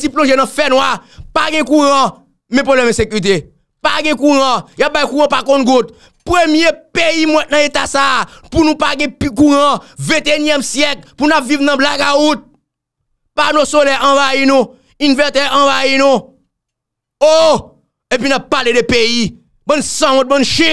Si plonje nan fè noa Pagè kouran Mè pou lè mè sekwite Pagè kouran Yabay kouran pa kon gout Premye peyi mwè nan etasa Pou nou pagè kouran 21èm syek Pou nou ap viv nan blagaout Pano sole anvayi nou Invertè anvayi nou Oh Epi nou ap pale de peyi Bon sangot, bon ché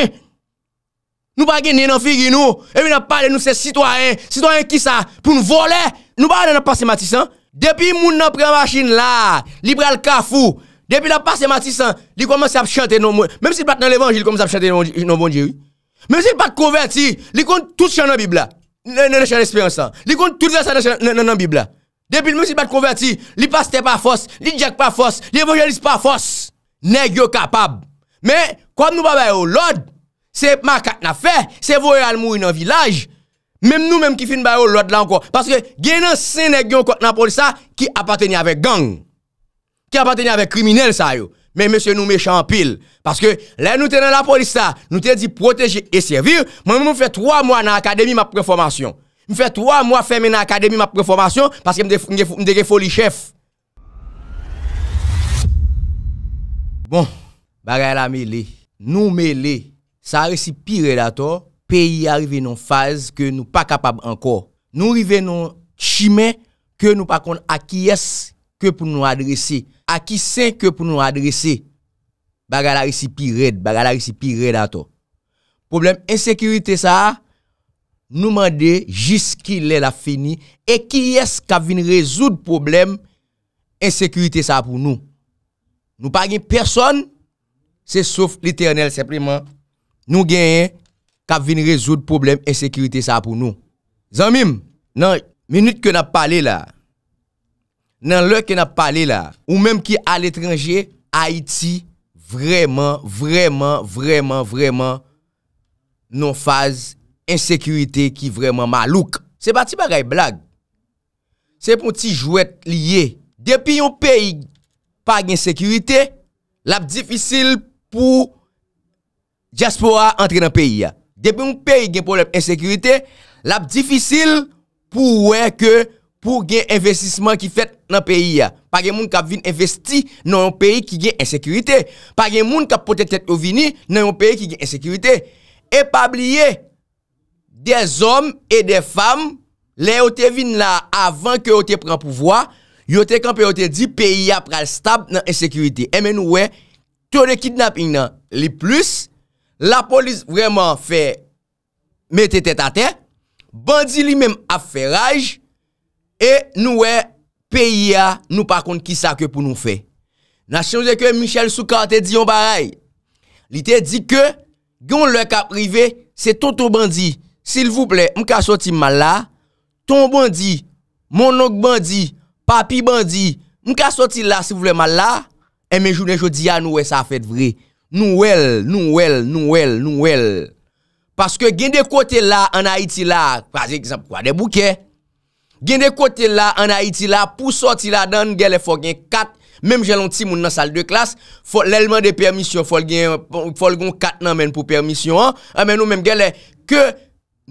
Nou bagè nenan figi nou Epi nou ap pale nou se sitwaryen Sitwaryen ki sa? Pou nou vole Nou bagè nan pasimatisan Depi moun nan preman chine la, li preman lkafou, depi la passe matisan, li komanse ap chante non nan moun jiri, menm si bat nan levange, li komanse ap chante nan moun jiri, non bon menm si bat konverti, li kont tout chan nan bibla, nan chan espryansan, li kont tout versan nan bibla, depi menm si bat konverti, li paste pa fos, li djek pa fos, li evanjelise pa fos, ne gyo kapab, menm kwa mnou babay ou lod, se makat na fe, se vore al moun nan vilaj, Mèm nou mèm ki fin bayo lòt lan kwa. Paske genè sène gyon kwa nan polisa ki apatenye avè gang. Ki apatenye avè kriminel sa yo. Mèm mè se nou mèchampil. Paske lè nou tè nan la polisa, nou tè di proteje e servir. Mèm mèm mou fè 3 mwa nan akademi mè preformasyon. Mou fè 3 mwa fèmè nan akademi mè preformasyon. Paske mdè ge foli chef. Bon, bagay la mè lè. Nou mè lè. Sa resipire datò. peyi arive nan faz ke nou pa kapab anko. Nou rive nan chimè ke nou pa kont a ki yes ke pou nou adresi. A ki sen ke pou nou adresi. Bagala risipi red, bagala risipi red ato. Problem, ensekiritè sa, nou mande jis ki lè la fini e ki yes ka vin rezoud problem, ensekiritè sa pou nou. Nou pa gen person, se souf l'iternel seprimant. Nou genye, ka vin rezoud problem ensekirite sa pou nou. Zanmim, nan minut ke nap pale la, nan lò ke nap pale la, ou menm ki al etranje, Haiti vreman, vreman, vreman, vreman, non faz ensekirite ki vreman malouk. Se bati bagay blag. Se pou ti jwet liye. Depi yon peyi pag ensekirite, la bdifisil pou jaspo a entre nan peyi ya. Debe yon peyi gen problem ensekirite, lap difisil pou wè ke pou gen investisman ki fet nan peyi ya. Pa gen moun kap vin investi nan yon peyi ki gen ensekirite. Pa gen moun kap potetet yo vini nan yon peyi ki gen ensekirite. E pabliye de zom e de fam, le yote vin la avan ke yote pran pouvoa, yote kanpe yote di peyi ya pral stab nan ensekirite. E men wè tou de kidnap yon nan li plus, La polis vreman fe mette tet aten, bandi li menm ap fe raj, e nou we peyi a nou pa kont ki sa ke pou nou fe. Na chanze ke Michel Soukante di yon baray, li te di ke, gyon lè ka prive, se ton ton bandi, sil vouple, mka soti mal la, ton bandi, mon onk bandi, papi bandi, mka soti la si voule mal la, e menjoune jodi ya nou we sa fet vrej. Nou wèl, nou wèl, nou wèl, nou wèl. Paske gen de kote la an Haiti la, kwa de bouke, gen de kote la an Haiti la, pou soti la dan, gèle, fò gen kat. Mem jè lon ti moun nan sal de klas, lèlman de permisyon fò gen, fò gen kat nan men pou permisyon, amen nou men gèle, ke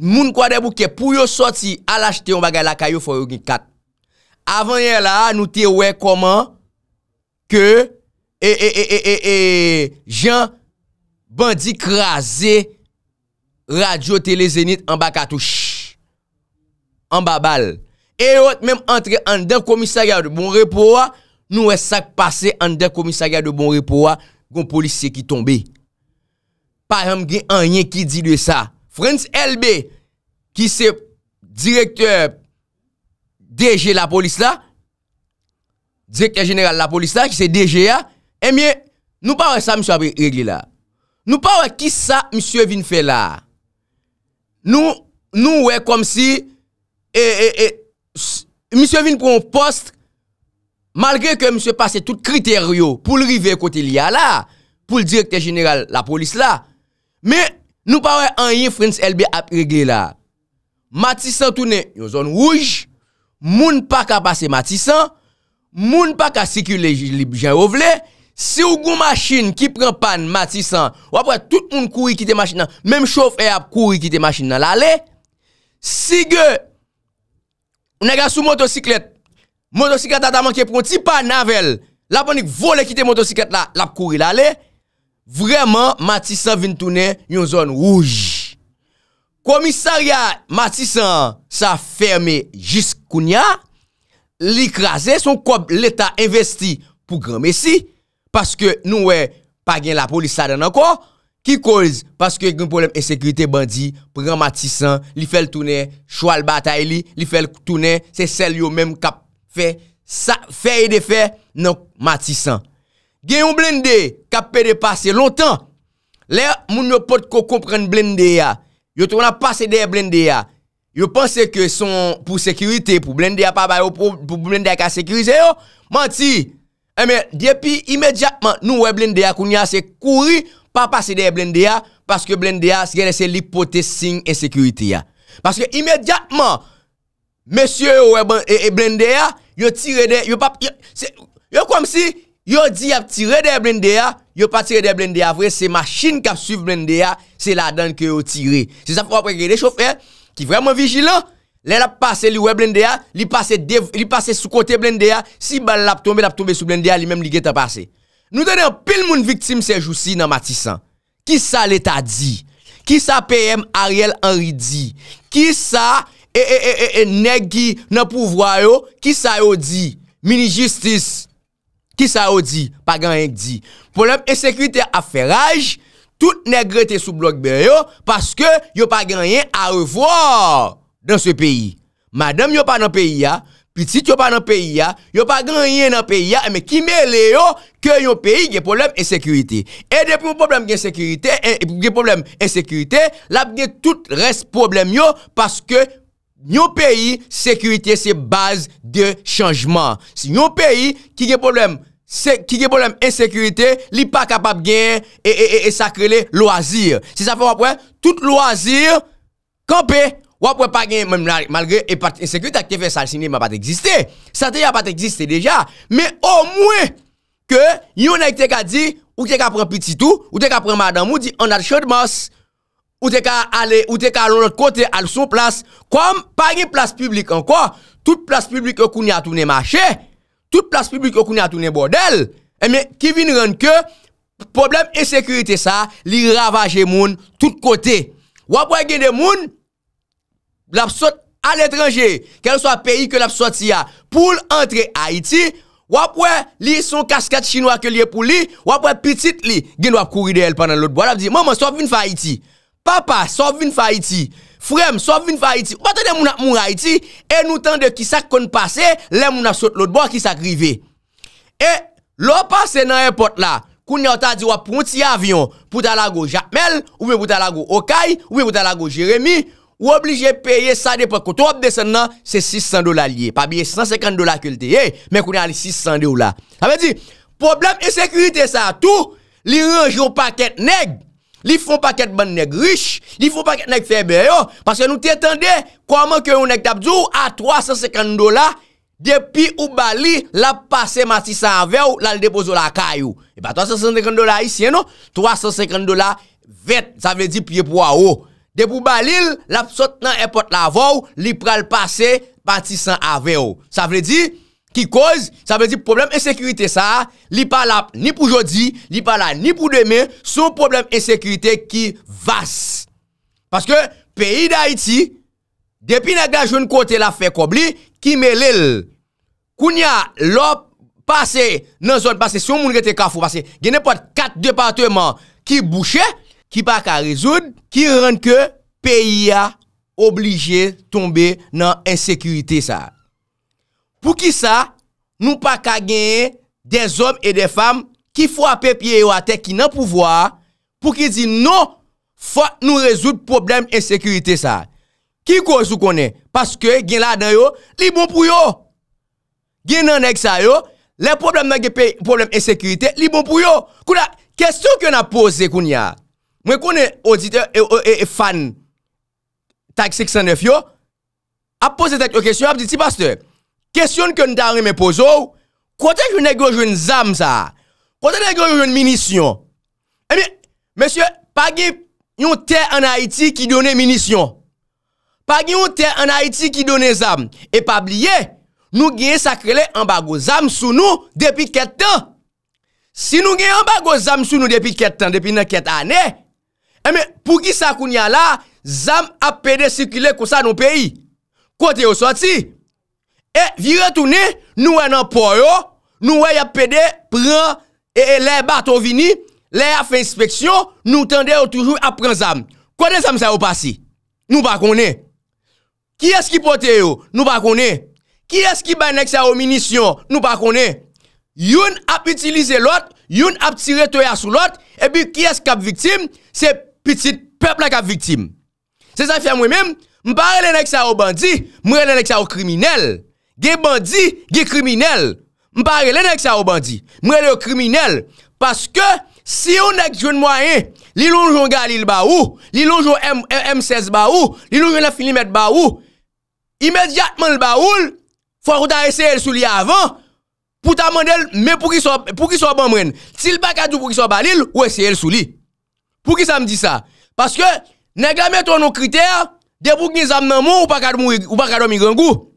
moun kwa de bouke, pou yo soti al achete yon bagay lakay yo, fò gen kat. Avan yè la, nou te wèkoman, ke, E, e, e, e, e, e, jean bandi kraze radyo telezenit an baka touche, an babal. E wot menm antre an der komisarya de bon repo wa, nou wè sak pase an der komisarya de bon repo wa, goun polis se ki tombe. Param gen an yen ki di lè sa. Frans LB ki se direktor DG la polis la, direktor general la polis la ki se DG ya, E miye, nou pa wè sa msio ap regle la. Nou pa wè ki sa msio vin fè la. Nou, nou wè kom si, e, e, e, msio vin pou mw post, malgre ke msio pase tout kriter yo, pou l'rive kote li a la, pou l'direkter general la polis la, miye, nou pa wè an yin frins elbe ap regle la. Matisan toune yo zon wouj, moun pa ka pase Matisan, moun pa ka sikir li jen wovle, e, Se ou goun machin ki pren pan Matisan, ou apre tout moun kouri kite machin nan, menm chowf e ap kouri kite machin nan la le, si ge ou nega sou motosiklet, motosiklet ataman ki e pron ti pan navel, la ponik vole kite motosiklet la, la ap kouri la le, vreman Matisan vintoune yon zon wouj. Komissaria Matisan sa ferme jiskoun ya, li krasen son kob leta investi pou Grand Messie, Paske nou wè, pa gen la polis sa den anko, ki koz, paske gen problem e sekurite bandi, pou gen matisan, li fèl toune, chou al batay li, li fèl toune, se sel yo menm kap fè, sa fèy e de fè, nan matisan. Gen yon blendè, kap pè de pase lontan, lè, moun yo pot ko kompren blendè ya, yo ton a pase de blendè ya, yo panse ke son pou sekurite, pou blendè ya pa bayo, pou blendè ya ka sekurite yo, manti. E eh, men, depi imediatman nou we blende ya koun ya se kouri pa pase de blende ya paske blende ya se genese lipote sing e sekurite ya. Paske imediatman, mesye yo we blende ya, yo tire de, yo pa, yo kom si, yo di ap tire de blende ya, yo pa tire de blende ya. Vre se machine kap suive blende ya, se la dan ke yo tire. Se sa fwa prekrede chope, ki vreman vijilan. Le lap pase li we blende ya, li pase sou kote blende ya, si bal lap tombe, lap tombe sou blende ya, li mem li geta pase. Nou dene an pil moun viktim se jou si nan Matisan. Ki sa l'Etat di? Ki sa PM Ariel Henry di? Ki sa e e e e, e negi nan pouvwa yo? Ki sa yo di? Mini justice. Ki sa yo di? Pa gen yon di. Problem, e sekwite a feraj, tout negre te sou blok be yo, paske yo pa gen yon a revor. dan se peyi. Madem yon pa nan peyi ya, pitit yon pa nan peyi ya, yon pa granye nan peyi ya, eme kime le yo, ke yon peyi ge problem e sekurite. E depo problem e sekurite, e problem e sekurite, la gen tout res problem yo, paske yon peyi, sekurite se baz de chanjman. Si yon peyi, ki ge problem, ki ge problem e sekurite, li pa kapap gen, e sakre le loazir. Si sa fè wapwen, tout loazir, kanpey, Wap wè pa gen malgre e part insekwite ak te fè salsine mwen pat eksiste. Sate ya pat eksiste deja. Me o mwè ke yon ay te ka di ou te ka pran piti tou. Ou te ka pran madan moun di anad chod mous. Ou te ka alè ou te ka alon lòt kote al son plas. Kom pa gen plas publik anko. Tout plas publik akouni atouni mwache. Tout plas publik akouni atouni mwodel. Eme ki vin renke problem e sekwite sa li ravaje moun tout kote. Wap wè gen de moun mwen. l ap sot al etranje, kel so ap peyi ke l ap sot siya, pou l entre a iti, wapwe li son kaskat chinois ke li e pou li, wapwe pitit li, gen wap kouri de el panan l otbo, wap di, maman, sov vin fa iti, papa, sov vin fa iti, frem, sov vin fa iti, wate de moun ap moun a iti, e nou tan de ki sak kon pase, le moun ap sot l otbo ki sak rive. E, l wap pase nan e pot la, koun yon ta di wap moun ti avyon, pou talago Jamel, ou pou talago Okai, ou pou talago Jeremie, Ou oblige paye sa depakot. Ou ob desen nan, se 600 dola liye. Pa biye 150 dola külteye, men kounen ali 600 dola. A me di, problem e sekurite sa tou, li ranjou paket neg. Li fon paket ban neg, rich. Li fon paket neg febe yo. Paske nou te tende, kouman kwen yon neg dabdou, a 350 dola. Depi ou bali, la pase mati sa anvew, la le depo zo la kayo. E pa 350 dola isye nou, 350 dola vet, sa ve di piye pou a ou. Eh De pou balil, lap sot nan epot la vou, li pral pase, pati san ave ou. Sa vle di, ki koz, sa vle di pou problem e sekurite sa, li palap ni pou jodi, li pala ni pou deme, sou problem e sekurite ki vas. Paske, peyi da iti, depi nagla joun kote la fe kobli, ki me lel, kounya lop pase nan zon, se yon moun rete kafou, gwen epot kat departement ki bouchè, Ki pa ka rezoud, ki rende ke peyi ya oblije tombe nan ensekurite sa. Pou ki sa, nou pa ka genye den zom e den fam ki fwa pepye yo a tek ki nan pouvoa, pou ki zi nou fwa nou rezoud problem ensekurite sa. Ki kouzou konen? Paske gen la den yo, li bon pou yo. Gen nan ek sa yo, le problem nan gen problem ensekurite, li bon pou yo. Kou la, kestyon ki yo nan pose koun ya? Mwen konen auditeur e, e, e, e fan taksik san def yo, ap pose tek yo kesyon, ap diti, Pasteur, kesyon kon dan reme pozo, kwa te joun negrojoun zam sa? Kwa te negrojoun minisyon? Emi, mesye, pa ge yon ter an Haiti ki donen minisyon? Pa ge yon ter an Haiti ki donen zam? E pa blye, nou geye sakrele an bago zam sou nou depi ket tan? Si nou geye an bago zam sou nou depi ket tan, depi nan ket ane, Eme, eh, pou ki sa koun ya la, zam ap pede sikile kousa nou peyi. Kote yo soti. E, vi retouni, nou wè nan por yo, nou wè yap pede, pran, e le baton vini, le yap fe inspeksyon, nou tende yo toujou ap pran zam. Kote zam sa yo pasi? Nou pa kone. Ki eski pote yo? Nou pa kone. Ki eski banek sa o minisyon? Nou pa kone. Yon ap itilize lot, yon ap tire toya sou lot, ebi ki eskap viktim, se pote, pitit pepl laka viktim. Se zan fè mwen mèm, mpare lè nèk sa ou bandi, mwè lè nèk sa ou kriminel. Gè bandi, gè kriminel. Mpare lè nèk sa ou bandi, mwè lè ou kriminel. Paske, si yon nèk jwen mwayen, li lonjon galil ba ou, li lonjon M16 ba ou, li lonjon la filmet ba ou, imediatman l ba ou, fwa kou ta eseye l souli avan, pou ta mandel, mè pou ki so ban mwen. Ti l baka dou pou ki so ban l, ou eseye l souli. Pour qui ça me dit ça? Parce que, nèg la nos critères, de pour qui zam nan mou, ou pas cadre mourir, ou pas cadre dormir goût.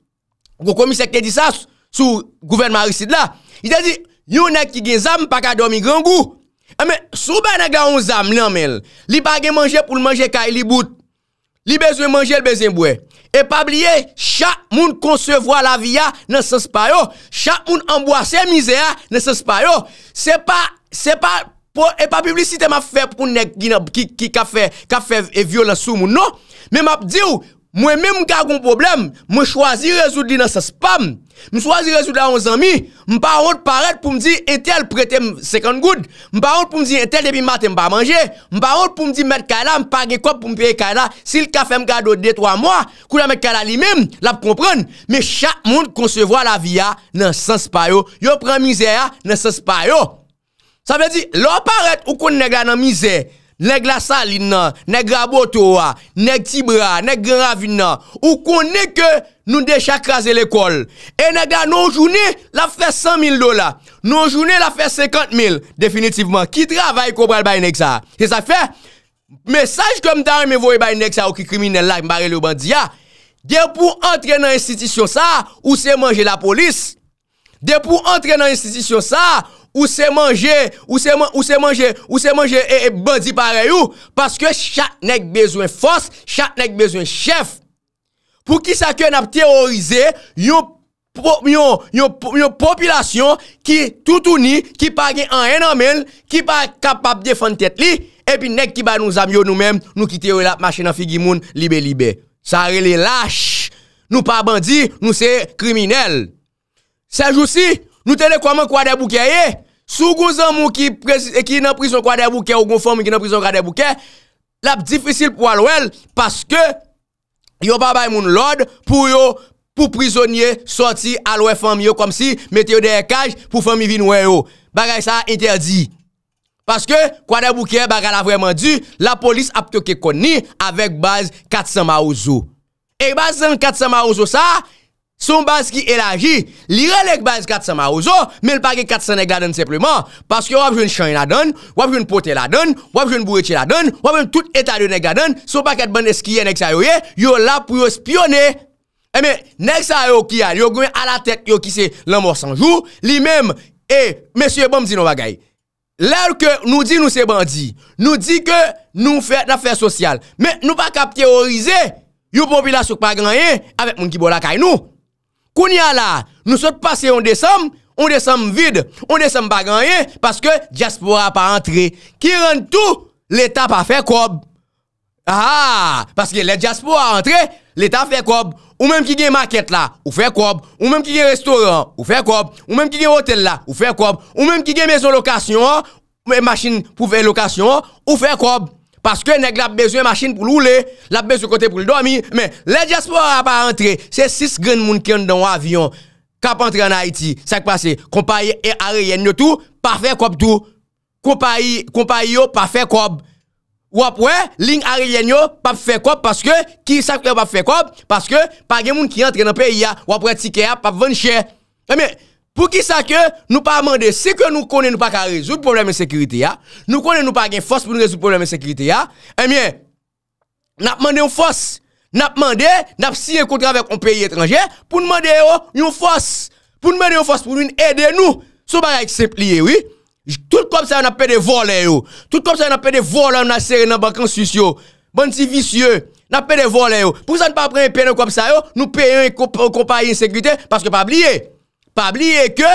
Le commissaire qui dit ça sous gouvernement Aristide là. Il a dit, yon nèg qui gen zam, pas cadre dormir gangou. Eh, mais, sous ben nèg on zam nan mel, li pas gen manger pour le manger kay li bout. Li besoin manger, le besoin boire. Et pas oublier, chaque monde concevoir la vie dans sens pas yo, chaque monde emboîter misère dans sens pas yo. C'est pas c'est pas E pa publisite ma fe pou nou nek gina ki ka fev e viola sou moun nou. Me map di ou, mwen men mwen ka goun problem, mwen chwazi rezoud li nan se spam. Mwen chwazi rezoud la 11 an mi, mwen pa rote paret pou mwen di etel prete mwen sekand goud. Mwen pa rote pou mwen di etel debi maten mwen pa manje. Mwen pa rote pou mwen di met kala, mwen pa ge kop pou mwen peye kala. Si l ka fe mwen kado 2-3 mwen, kou la met kala li men, la pou kompran. Me chak moun konsevo la viya nan sens payo, yo pran mizeya nan sens payo. Sa ve di, lor paret ou kon nega nan mize, nega salin nan, nega botowa, nega tibra, nega ravin nan, ou kon neke nou decha krasi l'ekol. E nega nou jouni la fe 100.000 dola, nou jouni la fe 50.000, definitivman, ki travay koubrel bayenek sa. Se sa fe, mesaj kom ta reme voye bayenek sa ou ki krimine lak mbarele ou bandiya, de pou entre nan institisyon sa, ou se manje la polis, de pou entre nan institisyon sa, ou se manje la polis, Ou se manje, ou se manje, ou se manje E, e bandi pare yo Paske chak nek bezwen fons Chak nek bezwen chef Pou ki saken ap terorize Yon Yon popilasyon Ki toutouni, ki pa gen an enamel Ki pa kapap defante li E pi nek ki ba nou zamyon nou men Nou ki terorize ap masye nan figi moun libe libe Sa rele lâch Nou pa bandi, nou se kriminel Se jou si Nou tenè kwa man kwa de boukè ye, sou goun zan moun ki nan prison kwa de boukè, ou goun fòm yon ki nan prison kwa de boukè, lap difisil pou alò el, paske yon babay moun lòd, pou yo, pou prisonye, soti alò e fòm yo, kom si metè yo de e kaj, pou fòm yi vi nou e yo. Bagay sa interdi. Paske kwa de boukè, bagay la vwèman di, la polis ap toke koni, avèk baz katsan ma ouzo. E baz zan katsan ma ouzo sa, e baz zan katsan ma ouzo sa, Son bans ki el aji, li re lek bans 400 marouzo, men l pake 400 nek la den sepleman, paske wap joun chanye la den, wap joun pote la den, wap joun bouyeche la den, wap joun tout etalye nek la den, sou pak et ban eskiye nek sa yo ye, yo la pou yo spyone, eme, eh nek sa yo ki al, yo gwen a la tet, yo ki se l'an morsan jou, li mem, e, mesye bomdi nou bagay, lal ke nou di nou se bandi, nou di ke nou fè rafèr sosyal, men nou pa kap teorize, yo popi la souk pa ganyen, avèk moun ki bolakay nou, Koun ya la, nou sot pase yon desam, yon desam vide, yon desam baganyen, paske Jaspo a pa antre, ki ren tout, l'Eta pa fe kob. Aha, paske lè Jaspo a antre, l'Eta fe kob, ou mèm ki gen maket la, ou fe kob, ou mèm ki gen restoran, ou fe kob, ou mèm ki gen hotel la, ou fe kob, ou mèm ki gen mezo lokasyon, ou mèm machin pou fe lokasyon, ou fe kob. Paske nèk l ap bezou yon machin pou l oule, l ap bezou kote pou l dormi, mè. Le diaspor ap a entre, se 6 gen moun ken dan w avyon, kap entre an Haiti, sak pa se, kompa yon e a re yen yo tou, pa fe kob tou. Kopa yon pa fe kob. Wapwe, ling a re yen yo, pa fe kob, paske, ki sakpe wap fe kob, paske, pa gen moun ki entre nan peyi ya, wapwe tike ya, pa ven chè. E mè mè. Pou ki sa ke nou pa amande, se ke nou konen nou pa ka rezout probleme sekerite ya, nou konen nou pa gen fos pou nou rezout probleme sekerite ya, emye, eh nap mande yon fos, nap mande, nap si yon kontravek yon peyi etranje, pou nou mande yo yon fos, pou nou mande yon fos pou nou yon ede nou, sou baga eksepliye eh, yo, tout kwa psa yo nan bon pe eh, de vol yo, tout kwa psa yo nan pe de vol yo nan seri nan bankan sush yo, banti visye, nan pe de vol yo, pou sa nou pa apren yon pen yo kwa psa yo, nou pen yo yon kompaye yon sekerite, paske pa bliye. Pabliye ke,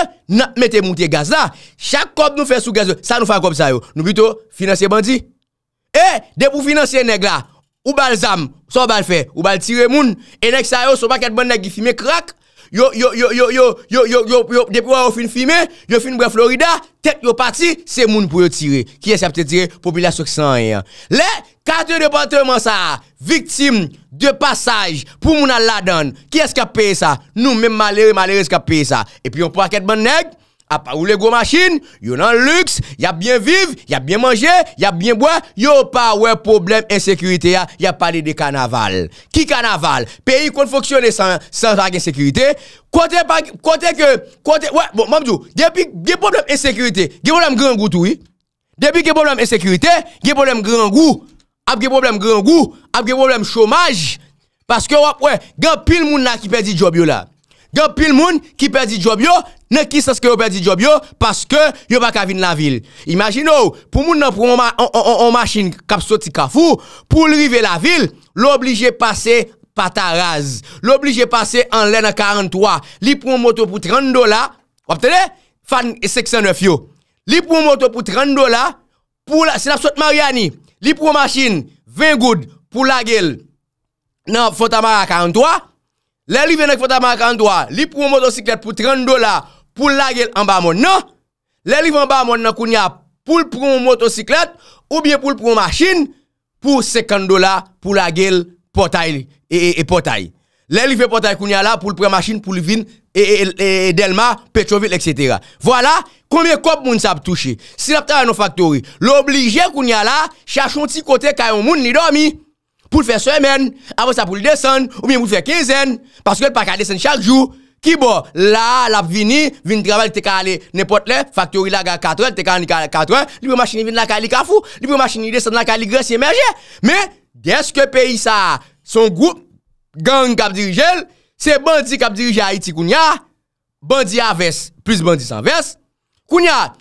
mette moun te gaz la, chak kop nou fe sou gaz yo, sa nou fa kop sa yo, nou bito finanse bandi. E, eh, depo finanse neg la, ou bal zam, sou bal fe, ou bal tire moun, enek sa yo, sou baket band nagi fime krak, yo, yo, yo, yo, yo, yo, yo, yo, depo wa yo fin fime, yo fin bre Florida, tek yo pati, se moun pou yo tire. Ki es apte tire, populasyon se anye. Le! Karte de pantreman sa, viktim de pasaj, pou moun ala don, ki eske a pey sa? Nou men malere, malere eske a pey sa. E pi yon po aket moun neg, a pa oule gwo machin, yon an lüks, yon ap bien viv, yon ap bien manje, yon ap bien bwa, yon pa wè problem ensekirite ya, yon ap pali de kanaval. Ki kanaval? Peyi kon foksyone san, san tak ensekirite, kote pa, kote ke, kote, wè, bon, mamdou, depi ge problem ensekirite, ge problem gran gwo tou yi? Depi ge problem ensekirite, ge problem apge problem grangou, apge problem chomaj, paske wapwe, gen pil moun na ki perdi job yo la. Gen pil moun ki perdi job yo, ne ki saske yo perdi job yo, paske yo baka vin la vil. Imagine ou, pou moun nan pou on machine kapso ti kafou, pou lrive la vil, l'oblige pase pataraz, l'oblige pase an lè na 43, li pou moutou pou 30 dola, waptele, fan seksyon of yo. Li pou moutou pou 30 dola, pou la, se la sot Mariani, Li pou yon masjin 20 goud pou la gel nan fotamara 43. Le li ven ek fotamara 43, li pou yon motosiklet pou 30 dola pou la gel anba moun. Non, le li ven anba moun nan koun ya pou l pou yon motosiklet ou bien pou l pou yon masjin pou 50 dola pou la gel potay e, e, e li. Le li ven potay koun ya la pou l pou yon masjin pou l vin 30 dola. E, e, e, e Delma, Petrovil, etc. Voilà, koumye kop moun sa ap touche. Si la ap ta anon faktori, l'oblige koun ya la, chachon ti kote kaya moun ni domi, pou l'fe semen, avonsa pou l'desan, ou mien pou l'fe kezen, paske l pa ka desan chak jou, ki bo, la, la ap vini, vini traval te ka le nepot le, faktori la ga katwen, te ka le ni katwen, li pou machini vin la ka li kafou, li pou machini desan la ka li gresi emerje, me, deske peyi sa, son goup, gang kap dirijel, Se bandi kap dirije a iti koun ya, bandi a ves, plus bandi san ves, koun ya,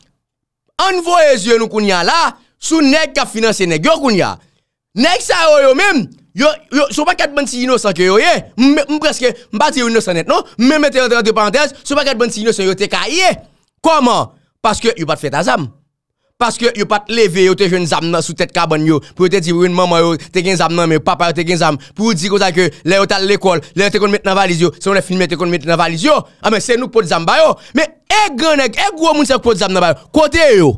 anvo e zye nou koun ya la, sou neg ka finanse neg yo koun ya. Neg sa yo yo mim, yo, yo, sou pa kat bandi jino san ke yo ye, m preske, m bati yo jino san et non, m mette yon drade pantej, sou pa kat bandi jino san yo te ka ye. Koman? Paske yo pat fet azam. Paske yo pat leve yo te jwen zam nan sou tet kabon yo, pou yo te di win mama yo, te gen zam nan me, papa yo te gen zam, pou yo di kouzak yo, le yo tal l'ekol, le yo te kon met nan valiz yo, se ah, eh, eh, eh, moun le filmet te kon met nan valiz yo, ame se nou kpon zam bayo, me e gen neg, e gwo moun se kpon zam nan bayo, kote yo,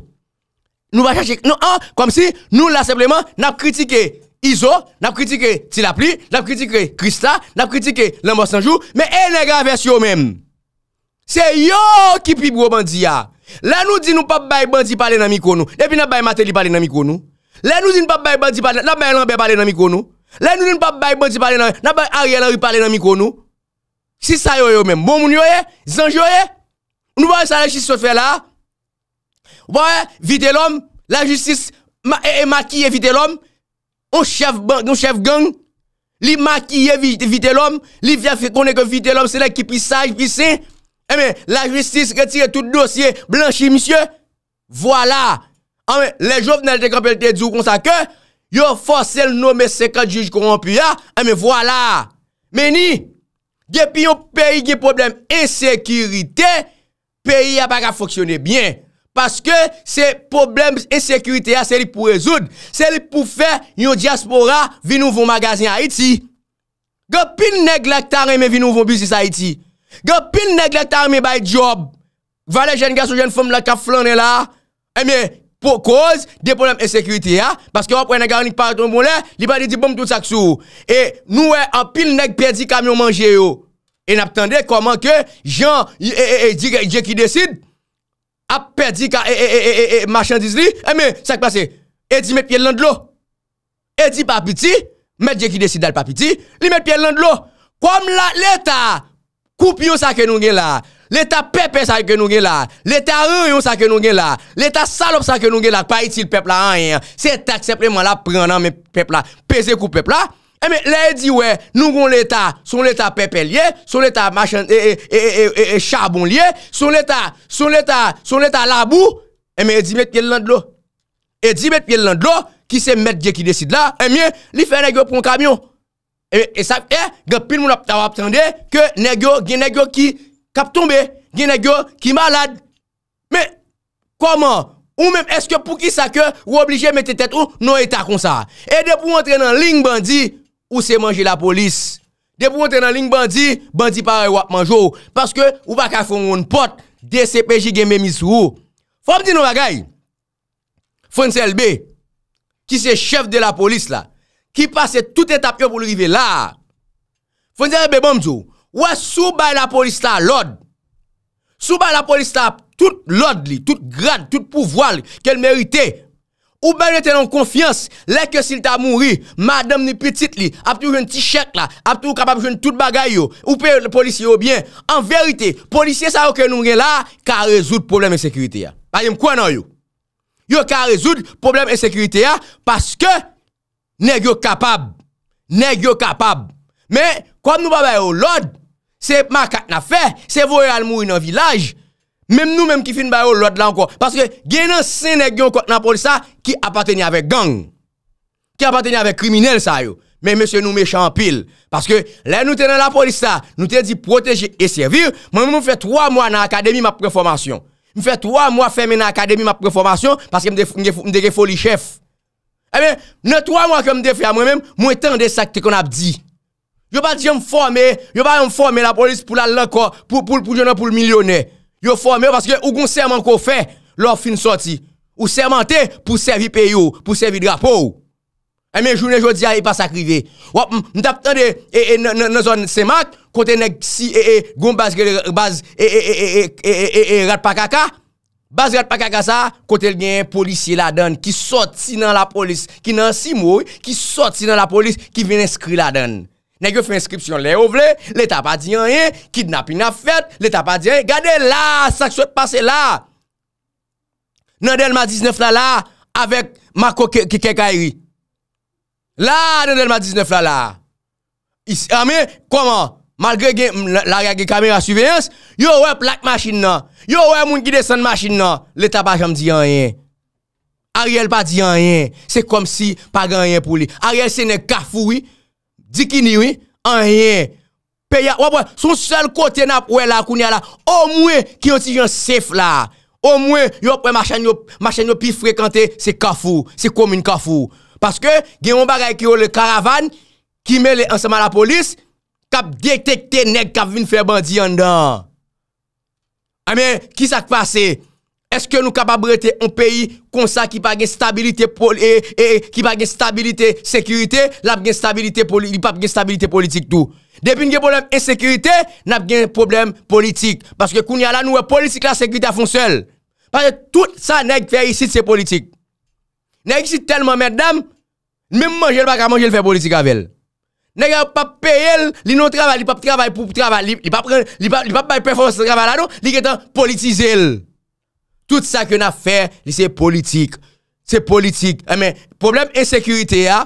nou va chache, nou an, kwam si, nou la sepleman, nap kritike Izo, nap kritike Tilapli, nap kritike Krista, nap kritike Lambo Sanjou, me e neg aves yo men, se yo ki pi bro bandiya, La nou di nou pa bay bandi pale nan mikon nou? Depi nan bay mater li pale nan mikon nou? La nou di nou pa bay bandi pale nan mikon nou? La nou di nou pa bay bandi pale nan mikon nou? Nan bay ari alan li pale nan mikon nou? Si sa yo yo men, bon moun yo ye? Zan jo ye? Nou ba yon sa la jist se fe la? Ou pa ye? Vite lom, la jistis e makiye vite lom Ou chef gang Li makiye vite lom Li vya konen ke vite lom Se la ki pisay, pisay Eme, eh la justice retire tout dossier blanchi, misye. Voila. Ame, le jov nan te kapelte djou kon sa ke, yo fose l nou me sekad juj korompi ya. Ah. Eme, eh voila. Meni, gepi yon peyi gen problem e sekurite, peyi ya baka foksyone bien. Paske, se problem e sekurite ah, ya, se li pou rezoud. Se li pou fe yon diaspora vi nou von magazin a iti. Gopin neglak ta reme vi nou von bizis a iti. Gan pil neg lek ta ame bay job Vale jen gas ou jen fom la ka flan e la Eme, pou koz De problem e sekwiti ya Paske wap wè nan garanik paraton bon lè Li pa li di bom tout sak sou E nou wè eh, apil neg pedi kamyon manje yo E nap tende koman ke Jean e e e di je ki desid A pedi ka e e e e e Machandiz li, eme, sak pase E di met pi el land lo E di papiti, met je ki desid Dal papiti, li met pi el land lo Kom la leta Koup yo sa ke nou gen la, l'Etat pepe sa ke nou gen la, l'Etat re yo sa ke nou gen la, l'Etat salop sa ke nou gen la, pa iti l'pep la an yen, se tak sepleman la pren nan men pep la, peze koup pep la. Eme, la e di we, nou kon l'Etat, son l'Etat pepe liye, son l'Etat machan, ee, ee, ee, ee, ee, ee, ee, charbon liye, son l'Etat, son l'Etat, son l'Etat labou, eme e di met pi el landlo, e di met pi el landlo, ki se met dje ki deside la, eme, li fene gwe pon kamyon. E sap, e, e ge pin moun ap ta wap tende Ke negyo, gen negyo ki kap tombe Gen negyo ki malad Me, koman Ou men, eske pou ki sa ke Ou oblije mette tet ou, nou e ta kon sa E depou antre nan ling bandi Ou se manje la polis Depou antre nan ling bandi, bandi pare wap manjou Paske ou baka fon woun pot De se peji gen men misou Fon di nou agay Fon selbe Ki se chef de la polis la Ki pase tout etap yo pou li rive la. Fon zere be bon mzou. Ouè sou bay la polis la lod. Sou bay la polis la tout lod li. Tout grad, tout pouvoal li. Kel merite. Ou bay le tenon konfians. Lè ke sil ta mounri. Madame ni petit li. Aptou jen ti chèk la. Aptou kapap jen tout bagay yo. Ou pe polis yo bien. En verite. Polisye sa yo ken nou mwen la. Ka rezoud probleme sekurite ya. A yon kwen nan yo. Yo ka rezoud probleme sekurite ya. Paske. Negyo kapab, negyo kapab. Me, kwa m nou ba bayo lode, se makat na fe, se voye al mou in an vilaj. Mem nou mem ki fin bayo lode la anko. Paske genan se negyon kwa nan polisa ki apatenye ave gang. Ki apatenye ave kriminel sa yo. Me mese nou mechampil. Paske le nou te nan la polisa, nou te di proteje e servir. Men mou fe 3 mwa nan akademi map preformasyon. Mou fe 3 mwa ferme nan akademi map preformasyon. Paske m de ge foli chef. Eme, nè twa mwa kèm de fè a mwen mèm, mwen tèm de sak te kon ap di. Yo pa di jèm fòmè, yo pa jèm fòmè la polis pou la lakò, pou jèm nan pou l'milyonè. Yo fòmè paske ou goun serman kò fè, lò fin soti. Ou serman tè, pou servi peyo, pou servi drapò. Eme, jounè jò di a, yi pa sakrivé. Wop, mn tap tèm de, ee, nè zon semak, kote nèk si ee, goun baske, ee, ee, ee, ee, ee, ee, ee, ee, ee, ee, ee, ee, ee, ee, ee, Bas gade pa kakasa, kote l gen yon polisye la don, ki soti nan la polis, ki nan si mou, ki soti nan la polis, ki ven inskri la don. Nèk yo fè inskripsyon lè ou vle, l etapa di yon yon, kidnap yon ap fèt, l etapa di yon yon, gade la, sak sote pase la. Nè den ma 19 la la, avèk mako ke ke kairi. La, den den ma 19 la la. Amè, koman? Malgre gen la reage kamera suveyans, yo we plak machin nan. Yo we moun ki desen machin nan. Le tabajan m di an yen. Ariel pa di an yen. Se kom si pa gen an yen pou li. Ariel se ne kafoui, di kiniwi, an yen. Pe ya, wap wè, son sel kote nap wè la akounia la. O mwè ki yon ti jen sef la. O mwè, yo wè machan yo pi frekante, se kafou, se kom yon kafou. Paske gen yon bagay ki yo le karavan, ki me le ansama la polis, Kap detekte neg kap vin fè bandi yon dan. A men, ki sa kwa se? Eske nou kap ap brete yon peyi konsa ki pa gen stabilite poli, e, e, ki pa gen stabilite sekurite, la pe gen stabilite politik tou. Depi nge problem esekurite, la pe gen problem politik. Paske koun yala nou e politik la sekurite a fon sel. Paske tout sa neg fè yisit se politik. Neg yisit telman mèd dam, mèm manjèl baka manjèl fè politik avèl. Ne gen pape peye l, li non travale, li pape travale pou travale, li pape bay performanse travale la nou, li gen tan politize l. Tout sa ke na fè, li se politik. Se politik. Emen, eh, problem ensekurite ya.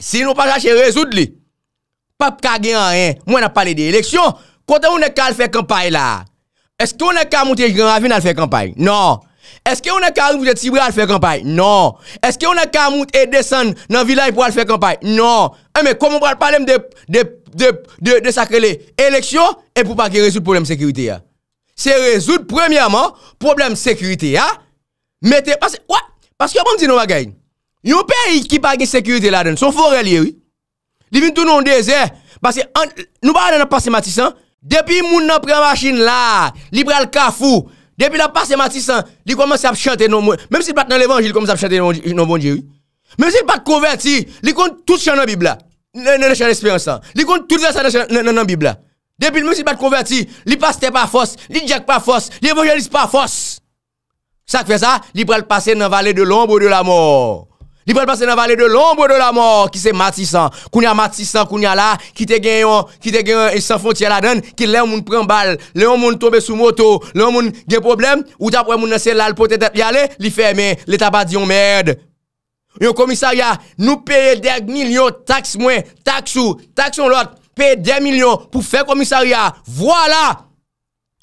Si nou pa chache rezout li. Pape ka gen anren, mwen ap pale de eleksyon. Kote ou ne ka al fè kampay la? Eske ou ne ka mouti gen avi nan fè kampay? Non. Eske non. non. eh, bon, yon a ka moun vout ete si bral fè kampay? Non. Eske yon a ka moun ete desen nan vilay pral fè kampay? Non. Eme, kon moun bral pale m de sakrele eleksyon, e pou pa ki rezout problem sekurite ya. Se rezout premiyaman problem sekurite ya. Mète, ase, wè, ase yon moun di nou bagay. Yon pe yon ki bagay sekurite la den, son fòre liye wè. Divin tou nou an deze, basi nou ba an nan apasemati san, depi moun nan prema chine la, li bral kafou, Depuis la passe Matisse, il commence à chanter mots. Même s'il pas dans l'évangile, il commence à chanter non bon Dieu. Même s'il pas converti, il compte tout chant dans la Bible. Non non d'espérance. Il compte tout ça dans la Bible. Depuis même s'il pas converti, il passe pas force, il jack pas force, l'évangéliste pas force. Ça fait ça, il va le passer dans la vallée de l'ombre de la mort. Li prel pase nan vale de lombo de la mor ki se matisan. Koun ya matisan, koun ya la, ki te gen yon, ki te gen yon, e san fon tia la den, ki le yon moun pren bal, le yon moun tombe sou moto, le yon moun gen problem, ou ta prel moun nasen lal potetat yale, li ferme, li taba diyon merd. Yon komisarya, nou peye 10 milyon, taks mwen, taks ou, taks yon lot, peye 10 milyon pou fe komisarya, voilà!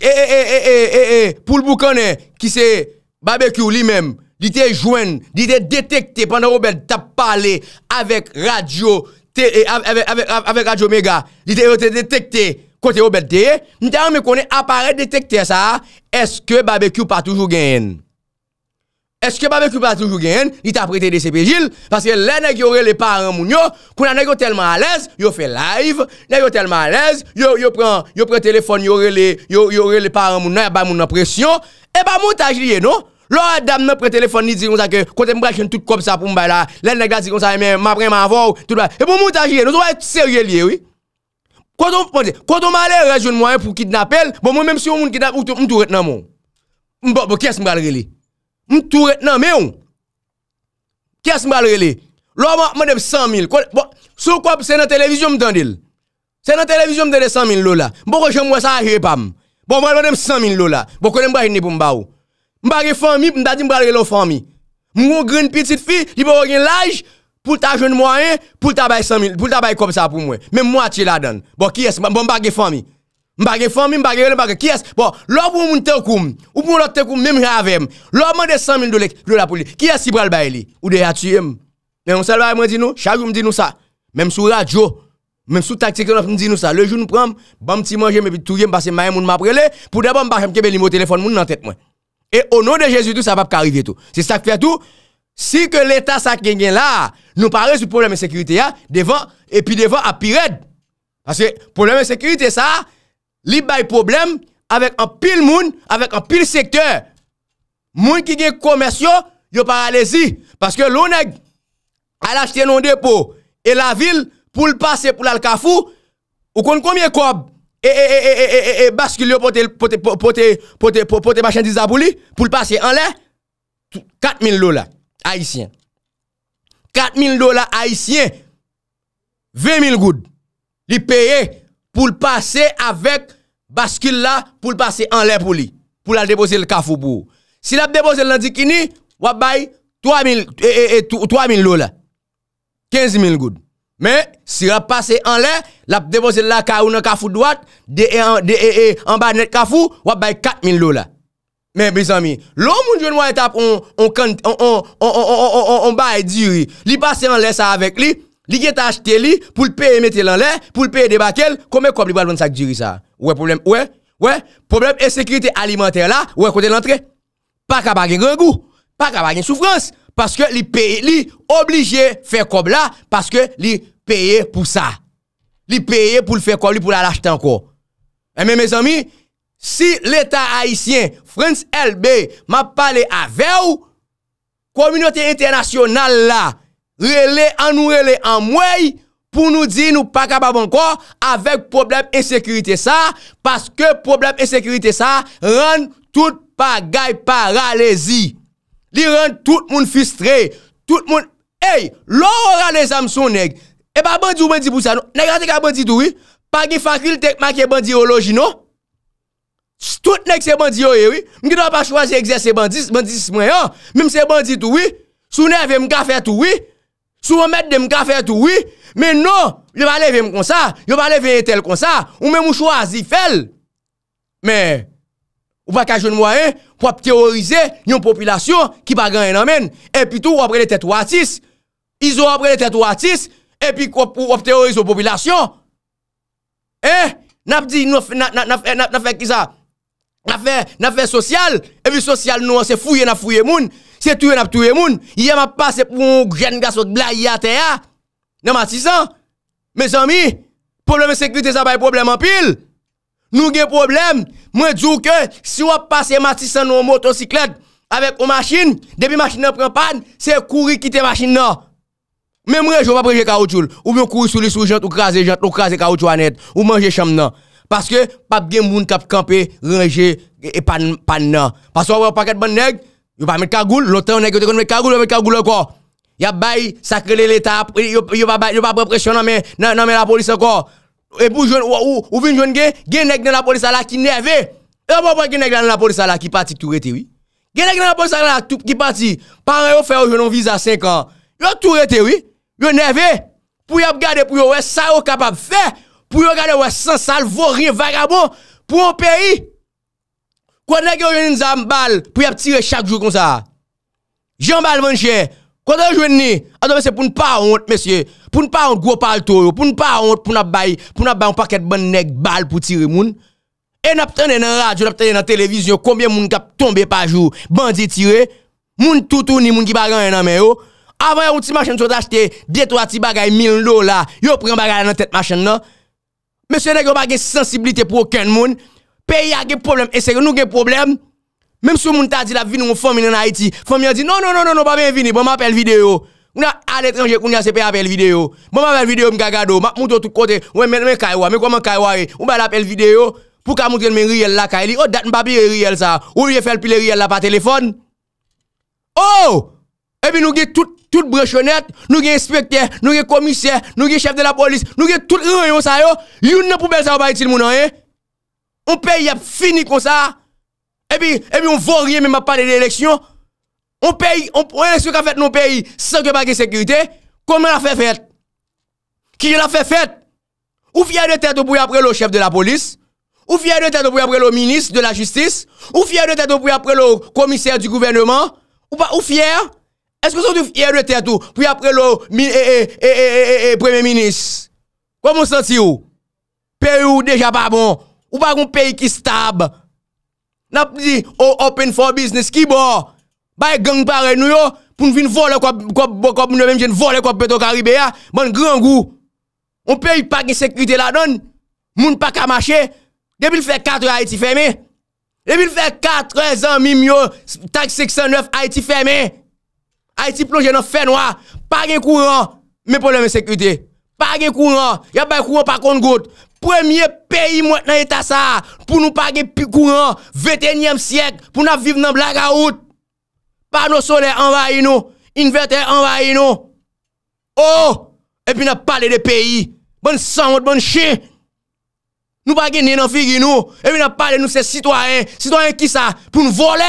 E, eh, e, eh, e, eh, e, e, e, pou l'bou kone ki se barbecue li men, di te jwen, di te detekte pandan ou bel ta pale avek radio mega, di te detekte kote ou bel de, nita an me kone apare detekte sa, eske barbecue pa toujou gen? Eske pa be kou pa toujou gen, li ta prete de sepe gil, paske le nek yo rele paran eh moun yo, kou na nek yo telman alez, yo fe live, nek yo telman alez, yo prete le fon, yo rele paran moun, ya bay moun apresyon, e ba moutaj liye nou, lo a dam ne prete le fon, ni diyon sa ke, kote mbrak chen tout kop sa pou mbay la, le nek la diyon sa, mabren mavor, et pou moutaj liye nou, to wè seryeliye wè, kote mmalè rejoun mwen pou kidnapel, bon mwen mwen mwen kidnap, mtou ret nan moun, M tou retenan mè ou. Kyes m balrele. Lò m wak m wadep 100.000. Sou kop se nan televizyon m dandil. Se nan televizyon m dande 100.000 lò la. M bò kò jèm wè sa a hirè pa m. M bò m wadep 100.000 lò la. M bagè fò mi, m dadi m balrele ou fò mi. M wò gren piti fi, jibò wò gen laj, pou ta joun mwa en, pou ta bay 100.000, pou ta bay kop sa pou m wè. Mè m wati la dan. M bagè fò mi. Mbage famille, mbage mbage qui est Bon, l'homme pour monter au koum, ou pour l'autre koum, même avec l'homme de 100 000 dollars pour lui. Qui est-ce qui va le bailler Ou de la tuer Mais on salva, moi dit nous, chaque jour me dit nous ça. Même sous radio, même sous tactique, on nous dit nous ça. Le jour nous prend, bam petit manger, mais puis tout yem, parce que ma moun m'a prélé, pour d'abord m'bachem li mon téléphone moun nan tête moi. Et au nom de Jésus, tout ça va pas arriver tout. C'est ça qui fait tout. Si que l'État ça gagne là, nous parlons sur problème de sécurité, hein, devant, et puis devant à Pired. Parce que problème de sécurité ça, Li bay problem avèk an pil moun, avèk an pil sektèr. Moun ki gen komersyon, yo par alèzi. Paske lounèk alèk chtenon depo. E la vil pou l'passe pou l'alkafou, ou kon komye kob? E, e, e, e baskil yo pou te machè disabou li, pou l'passe an lè? 4.000 dola, haïsyen. 4.000 dola haïsyen, 20.000 goud. Li peye... pou l'passe avèk baskil la pou l'passe an lè pou li. Pou l'al depose l'kafou pou ou. Si l'ap depose l'an di kini, wap bay 3.000 lola. 15.000 goud. Men, si l'ap passe an lè, l'ap depose l'la ka ou nan kafou dwat, de e en bay net kafou, wap bay 4.000 lola. Men, bizan mi, lò moun jwen wany tap on bay diri. Li pase an lè sa avèk li, Li gen ta achete li pou l'peye mette lan lè, pou l'peye debakel, komey kob li wad wansak diri sa? Ouè problem? Ouè? Ouè? Problem e sekritè alimentè la, ouè kote l'antre? Pa kabage gen gèngou, pa kabage gen soufrans, paske li peye, li oblige fè kob la, paske li peye pou sa. Li peye pou l'fè kob, li pou la lachete anko. Eme, eh me zami, si l'Etat Haitien, France LB, ma pale avew, kominyote internasyonal la, rele an nou rele an mwey pou nou di nou pa kabab an kor avek problem e sekurite sa paske problem e sekurite sa rend tout pa gay paralizi li rend tout moun fistre tout moun ey, lor ou rane zamsoun neg e ba bandi ou bandi pou sa nou neg an te ka bandi toui pa gen fakril tek mak e bandi o loji nou tout neg se bandi o yewi m gida pa chwa ze egze se bandi bandi si mwen yo m m se bandi toui sou ne ve m ka fe toui Sou mèd de mka fè tou wè, mè nou, yon pa lè vèm kon sa, yon pa lè vèm tel kon sa, ou mè mou chwazi fèl. Mè, ou pa kajoun mwa yon, pou ap teorize yon popilasyon ki pa gran yon amèn, e pi tou wapre lè tè tou atis, yon wapre lè tè tou atis, e pi pou wap teorize yon popilasyon. E, nap di, nap fè ki sa? N'afè, n'afè sosyal, evi sosyal nou an se fuyen ap fuyen moun, se fuyen ap fuyen moun, yèm ap pase pou moun gen gasot bla yate ya, nan matisan. Mè zami, probleme sekwite zaba yè probleme an pil, nou gen probleme, mwen djou ke si wap pase matisan nou an motosiklet, avèk ou machin, debi machin nan pren pan, se kouri kite machin nan. Mè mwen jow ap preje kawoutjoul, ou mwen kouri souli soujant, ou kaze jant, ou kaze kawoutjou anet, ou manje cham nan. Parce que, pas de moun kap camper, ranger, et pas de nan. Parce qu'on a paquet de bon nèg, yon pas mettre cagoule, l'autre nèg yon te mettre cagoule, yon Vous cagoule encore. Yon bay, sacré l'État, yon pas pas pression mais, nan, la police encore. Et pour jouer, ou, ou, vin jouen dans la police là qui nerve. Et pas gen nèg dans la police là qui parti tout rete, oui. Gen nèg dans la police là qui parti, exemple faire fait visa 5 ans. Yon tout rete, oui. Yon nerve. Pour yon garder, pour yon, ça capable faire pour regarder ouais sans sale rien, vagabond pour un pays qu'on a une balle pour y tirer chaque jour comme ça Jean Bal cher. quand on joue ni ah mais c'est pour ne pas honte monsieur pour ne pas honte gros palto pour ne pas honte pour ne pour n'a un paquet bon nèg balle pour tirer moun et n'a dans la radio n'a dans télévision combien moun cap tomber par jour bandit tiré moun toutou ni moun qui pas rien nan mais yo avant un petit machin tu acheter deux trois petits bagages 1000 dollars yo prend bagage dans tête machin là Mè sè nè ki an bagè sensibilite pou okèn moun. Pey ya gen problem, e sè gen nou gen problem. Mè mè sou moun ta di la vin nou mou fòm in an Haiti. Fòm ya di, non, non, non, non, mwa bè vin. Bon mè apel video. Mwen a ale tranje koun ya sepe apel video. Bon mè apel video mè gagado. Mwen mè kwa mè kwa mè kwa mè. Mwen mè apel video pou ka moun gen mè riyel la kwa. E li, o dat mpa bi riyel sa. O wè fel pil riyel la pa telefon. O! E bi nou gen tout. Toutes branchonnette, nous avons inspecteur, nous avons commissaire, nous avons chef de la police, nous avons tout rayon ça yo. Youn nan poubelle ça va pas moun hein. On paye a fini comme ça. Et puis et puis on voit rien même à parler d'élection. On paye on prend ce qu'a fait nos pays sans que pas de sécurité Comment la fait fait Qui l'a fait fait Ou fier de tête pour après le chef de la police ou fier de tête pour après le ministre de la justice, ou fier de tête pour après le commissaire du gouvernement, ou pas, ou fier Eske sou ti fye de te tou pou y apre lo e eh, e eh, e eh, e e e e e e e e premier minis? Kwa monsansi ou? Peri ou deja pa bon? Ou pa kon peri ki stab? Nap di ou oh, open for business ki bo? Baye gang pare nou yo pou nou vin vole kwa moun yo menjen vole kwa peto karibe ya? Bon, gran gou. On peri pa ki sekriti la don? Moun pa ka mache? Debil fe 4 Haiti ferme? Debil fe 4 an mi myo tak 609 Haiti ferme? A iti plonje nan fè noua. Pagè kouran, mè poule mè sekwite. Pagè kouran, ya bay kouran pa kon gout. Premye peyi mwè nan etasa. Pou nou pagè kouran, 21èm siyek. Pou nou ap viv nan blagaout. Pano sole anvayi nou. Invertè anvayi nou. Oh! Epi nou ap pale de peyi. Bon sanot, bon chi. Nou pagè nenan figi nou. Epi nou ap pale nou se sitwaryen. Sitwaryen ki sa? Pou nou vole?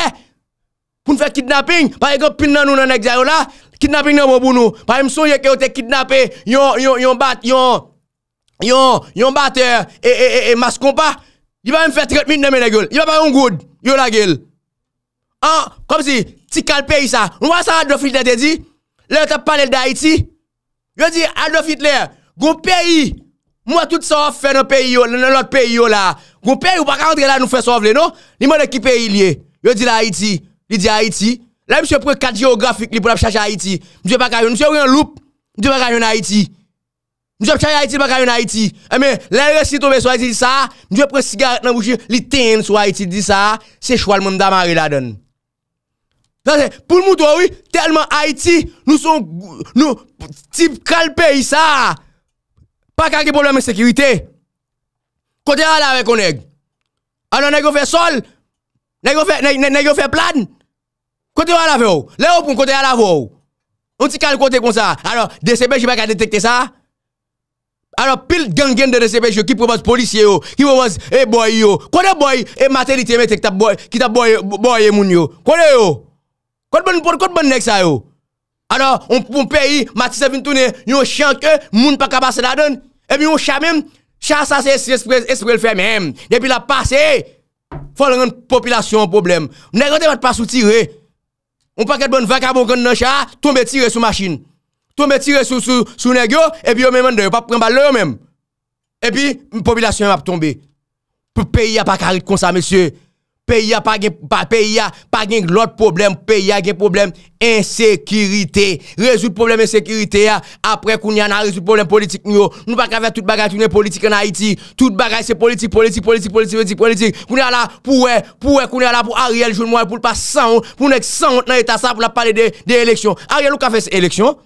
Poun fè kidnapping, pa e gòp pin nan nou nan ekja yo la, kidnapping nan wòboun nou. Pa e msou ye kè yo te kidnappe, yon bat, yon, yon, yon bat e, eh, e, eh, e, eh, e, e, maskon pa. Yon va m fè 30 min nan men e gòl, yon va m gòd, yon la gòl. An, kom si, ti kal peyi sa. Mwa sa Adolf Hitler te di, le yo te panel da Haiti. Yo di, Adolf Hitler, gòm peyi, mwa tout sa of fè nan peyi yo, nan lot peyi yo la. Gòm peyi ou pa kantre la nou fè sovle no, ni mwè de ki peyi liye, yo di la Haiti. lè msè pre kat geografik li pou lè ap chache Haiti msè wè pa kajon, msè wè wè yon loup msè wè pa kajon Haiti msè wè pa chache Haiti lè pa kajon Haiti eh, lè yon resi tobe sou Haiti lè disa msè wè pre sigaret nan bouchi li ten sou Haiti lè disa se chwa l mèm damari la den pou l mou do wè wè, telman Haiti nou son, nou, tip kal peyi sa pa kage probleme sekirite kote wè la rekoneg anon nèk yo fe sol nèk yo fe plan Kote yon alave ou? Le ou pou kote yon alave ou? Un ti kane kote kon sa? Ano, DCBJ pa ki a detekte sa? Ano, pil gen gen de DCBJ ou ki pou waz polisye ou? Ki pou waz e eh, boy ou? Kone boy e materite me te ki ta boy e moun yo? Kone yo? Kote bon nek sa ou? Ano, pou mpeyi, matise vin tounen, yon chan ke moun pa kabase la don? E mi yon chan mem? Chan sa se esprel femem. Depi la pase, folan yon popilasyon problem. Ne kante pati pa sotire ou? On pa ket bon vakabo kon nan chaha, tombe tire sou masjin. Tombe tire sou negyo, epi yo men mende, yo pa pren bal lo yo men. Epi, m population ap tombe. Pou peyi apakarit konsa, meseye. Peyi a pa gen glot problem, peyi a gen problem ensekirité. Rezout problem ensekirité a, apre koun ya nan rezout problem politik nou yo. Nou pa ka ve tout bagay, tout ne politik nan Haiti. Tout bagay se politik, politik, politik, politik, politik, politik. Koun ya la pou we, pou we, koun ya la pou Ariel, joun moun, pou le pa 100, pou nek 100 nan etasa pou la pale de eleksyon. Ariel ou ka ve eleksyon?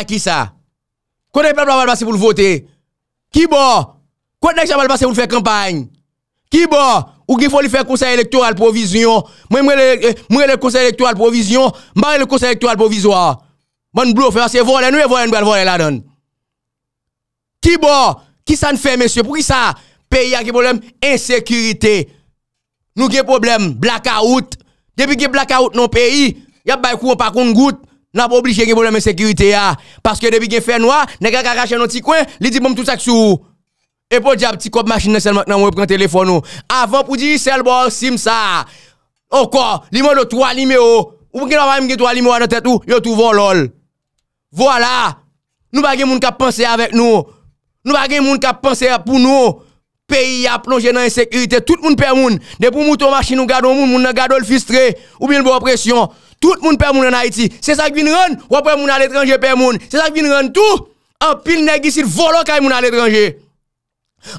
Aki sa? Kou nek pe blabal basi pou l'vote? Ki bo? Kou nek se blabal basi pou l'fe kampany? Ki bo? Ki bo? Ou ki foli fè konser elektoral provision. Mwen eh, mwen le konser elektoral provision. Mwen mwen le konser elektoral provisoir. Mwen mwen mwen mwen mwen mwen mwen mwen mwen. Ki bo? Ki san fè men sè? Pou ki sa? Pè y a ge probleme? Ensekirite. Nou ge probleme? Blackout. Depi ge blackout non pè y, yap bay kou ou pa koun gout, nan pou obligè ge probleme ensekirite ya. Paske debi gen fè nou a, ne ka kakache anon ti kwen, li di bom tout sak sou ou. Et pour dire petit de machine seulement maintenant on prend téléphone Avant pour dire c'est bon sim ça. Encore, limo le trois numéro. Ou bien va même trois numéro dans tête ou yo tout Voilà. Nous pas gagne moun qui penser avec nous. Nous pas gagne gens qui penser pour nous. Pays a plongé dans l'insécurité, tout le monde perd moun. pour machine nous garde moun, moun ou bien bon pression. Tout le monde perd moun en Haïti. C'est ça qui vient Ou après gens à l'étranger C'est ça qui vient rendre tout. En pile nèg ici volo à l'étranger.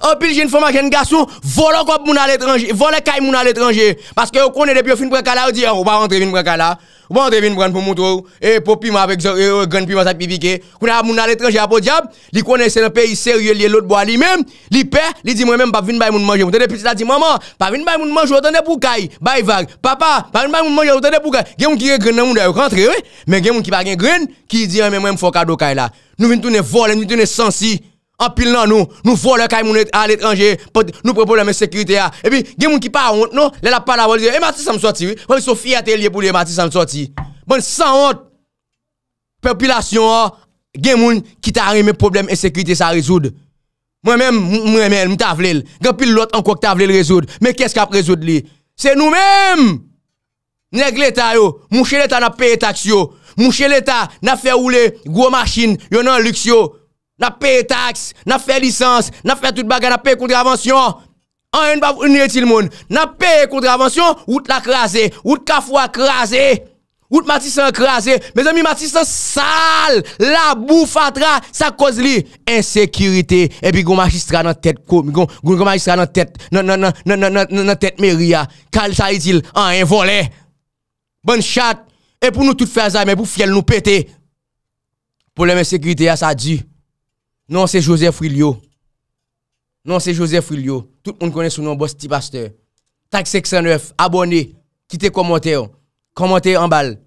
O pil jen foma jen gassou, volo kop moun al etranje, vole kay moun al etranje. Paske yo konen depi yo fin prekala ou di, ou pa rentre vin prekala, ou pa rentre vin prekala pou moutrou, e popima avek zor, e euh, gran pima sa pipike, konen ap moun al etranje ap o diyab, li konen se nan peyi serye li elot bo a li menm, li pe, li di mwen menm pa vin bay moun manje, moun tenepi se la di, maman, pa vin bay moun manje, wotan de pou kay, bay vag, papa, pa vin bay moun manje, wotan de pou kay, gen moun ki re gren nan moun de, yo rentre, men gen moun ki pa gen gren, ki di mwen mwen apil nan nou, nou vole kay moun al etranje, nou probleme sekrite ya. E pi, gen moun ki pa hont nou, lè la pa la wòl, e eh, matis am soti, wè li so fiatè liye pou liye matis am soti. Bon, san hont, popilasyon a, gen moun ki ta arime probleme sekrite sa rezoud. Mwen men, mwen men, mwen ta vlel, gen pil lot an kwa kwa ta vlel rezoud. Mwen kè skap rezoud li? Se nou menm! Neg l'Etat yo, moun chè l'Etat na peye taksyo, moun chè l'Etat na fe oule gwo machin yon nan luksyo. Na pe tax, na fe lisans, na fe tout bagan, na pe kontravensyon. An en bab, un netil moun. Na pe kontravensyon, wout la krasen, wout kafwa krasen, wout matisan krasen. Mez ami, matisan sal, la bou fatra, sa koz li. Ensekirite, e bi gomagistra nan tet, komi gomagistra nan tet, nan nan nan nan nan nan tet meria. Ah. Kal sa idil, an en volen. Bon chat, e pou nou tout fazan, me pou fiel nou pete. Polem ensekirite ya ah, sa di. Non, c'est Joseph Rilio. Non, c'est Joseph Rilio. Tout le monde connaît son nom, boss pasteur. Tac 609, abonnez, quittez commentaire. Commentez en balle.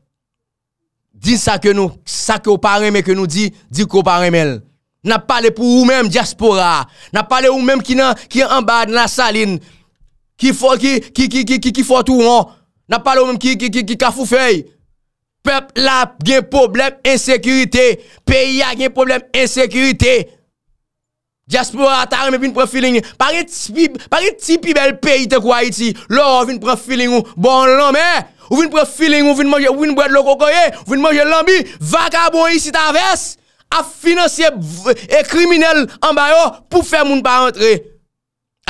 Dis ça que nous, ça que vous parlez, mais que nous dit, dit que vous parlez. N'a parlé pour vous-même, diaspora. N'a pour vous-même qui est en bas dans la saline. Qui faut, qui, qui, qui, qui, qui, faut tout, hein. N'a vous-même qui, qui, qui, Pepl ap gen problem ensekurite, peyi ap gen problem ensekurite. Jaspo atare men vin pre filin. Pari tipi bel peyi te kwa Haiti, lor vin pre filin ou bon lomè. Eh? Ou vin pre filin ou vin manje win bread loko koye, vin manje lambi, vakabon isi ta ves. A finanse e kriminel anbayo oh, pou fe moun pa rentre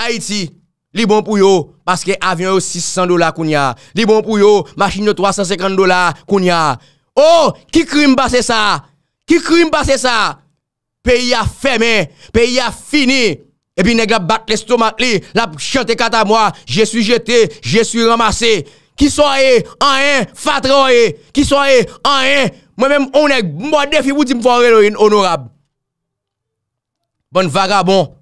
Haiti. Li bon pou yo, paske avyon yo 600 dola koun ya. Li bon pou yo, machine yo 350 dola koun ya. Oh, ki krim pase sa? Ki krim pase sa? Peyi a feme, peyi a fini. E pi nega bat lestomak li, lap chante kata mwa. Je su jete, je su ramase. Ki soye, an ein, fatroye. Ki soye, an ein, mwen men mwen defi mwen di mwen fwa relo yononorab. Bon vagabon.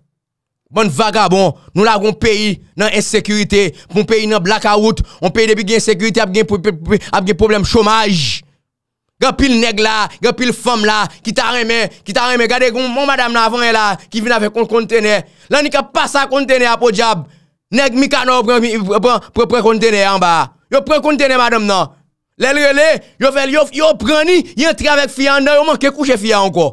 Bon vagabon, nou la goun peyi nan ensekurite, goun peyi nan blakaout, goun peyi debi gen ensekurite ap gen problem chomaj. Gapil neg la, gapil fom la, ki ta reme, ki ta reme, gade goun moun madame nan avan la, ki vina ve kont kontene, lan ni ka pasa kontene ap o jab, neg mi ka nou pre kontene anba. Yo pre kontene madame nan. Lè lè lè, yo pren ni, yo tre avèk fiyan nan, yo man ke kouche fiyan anko.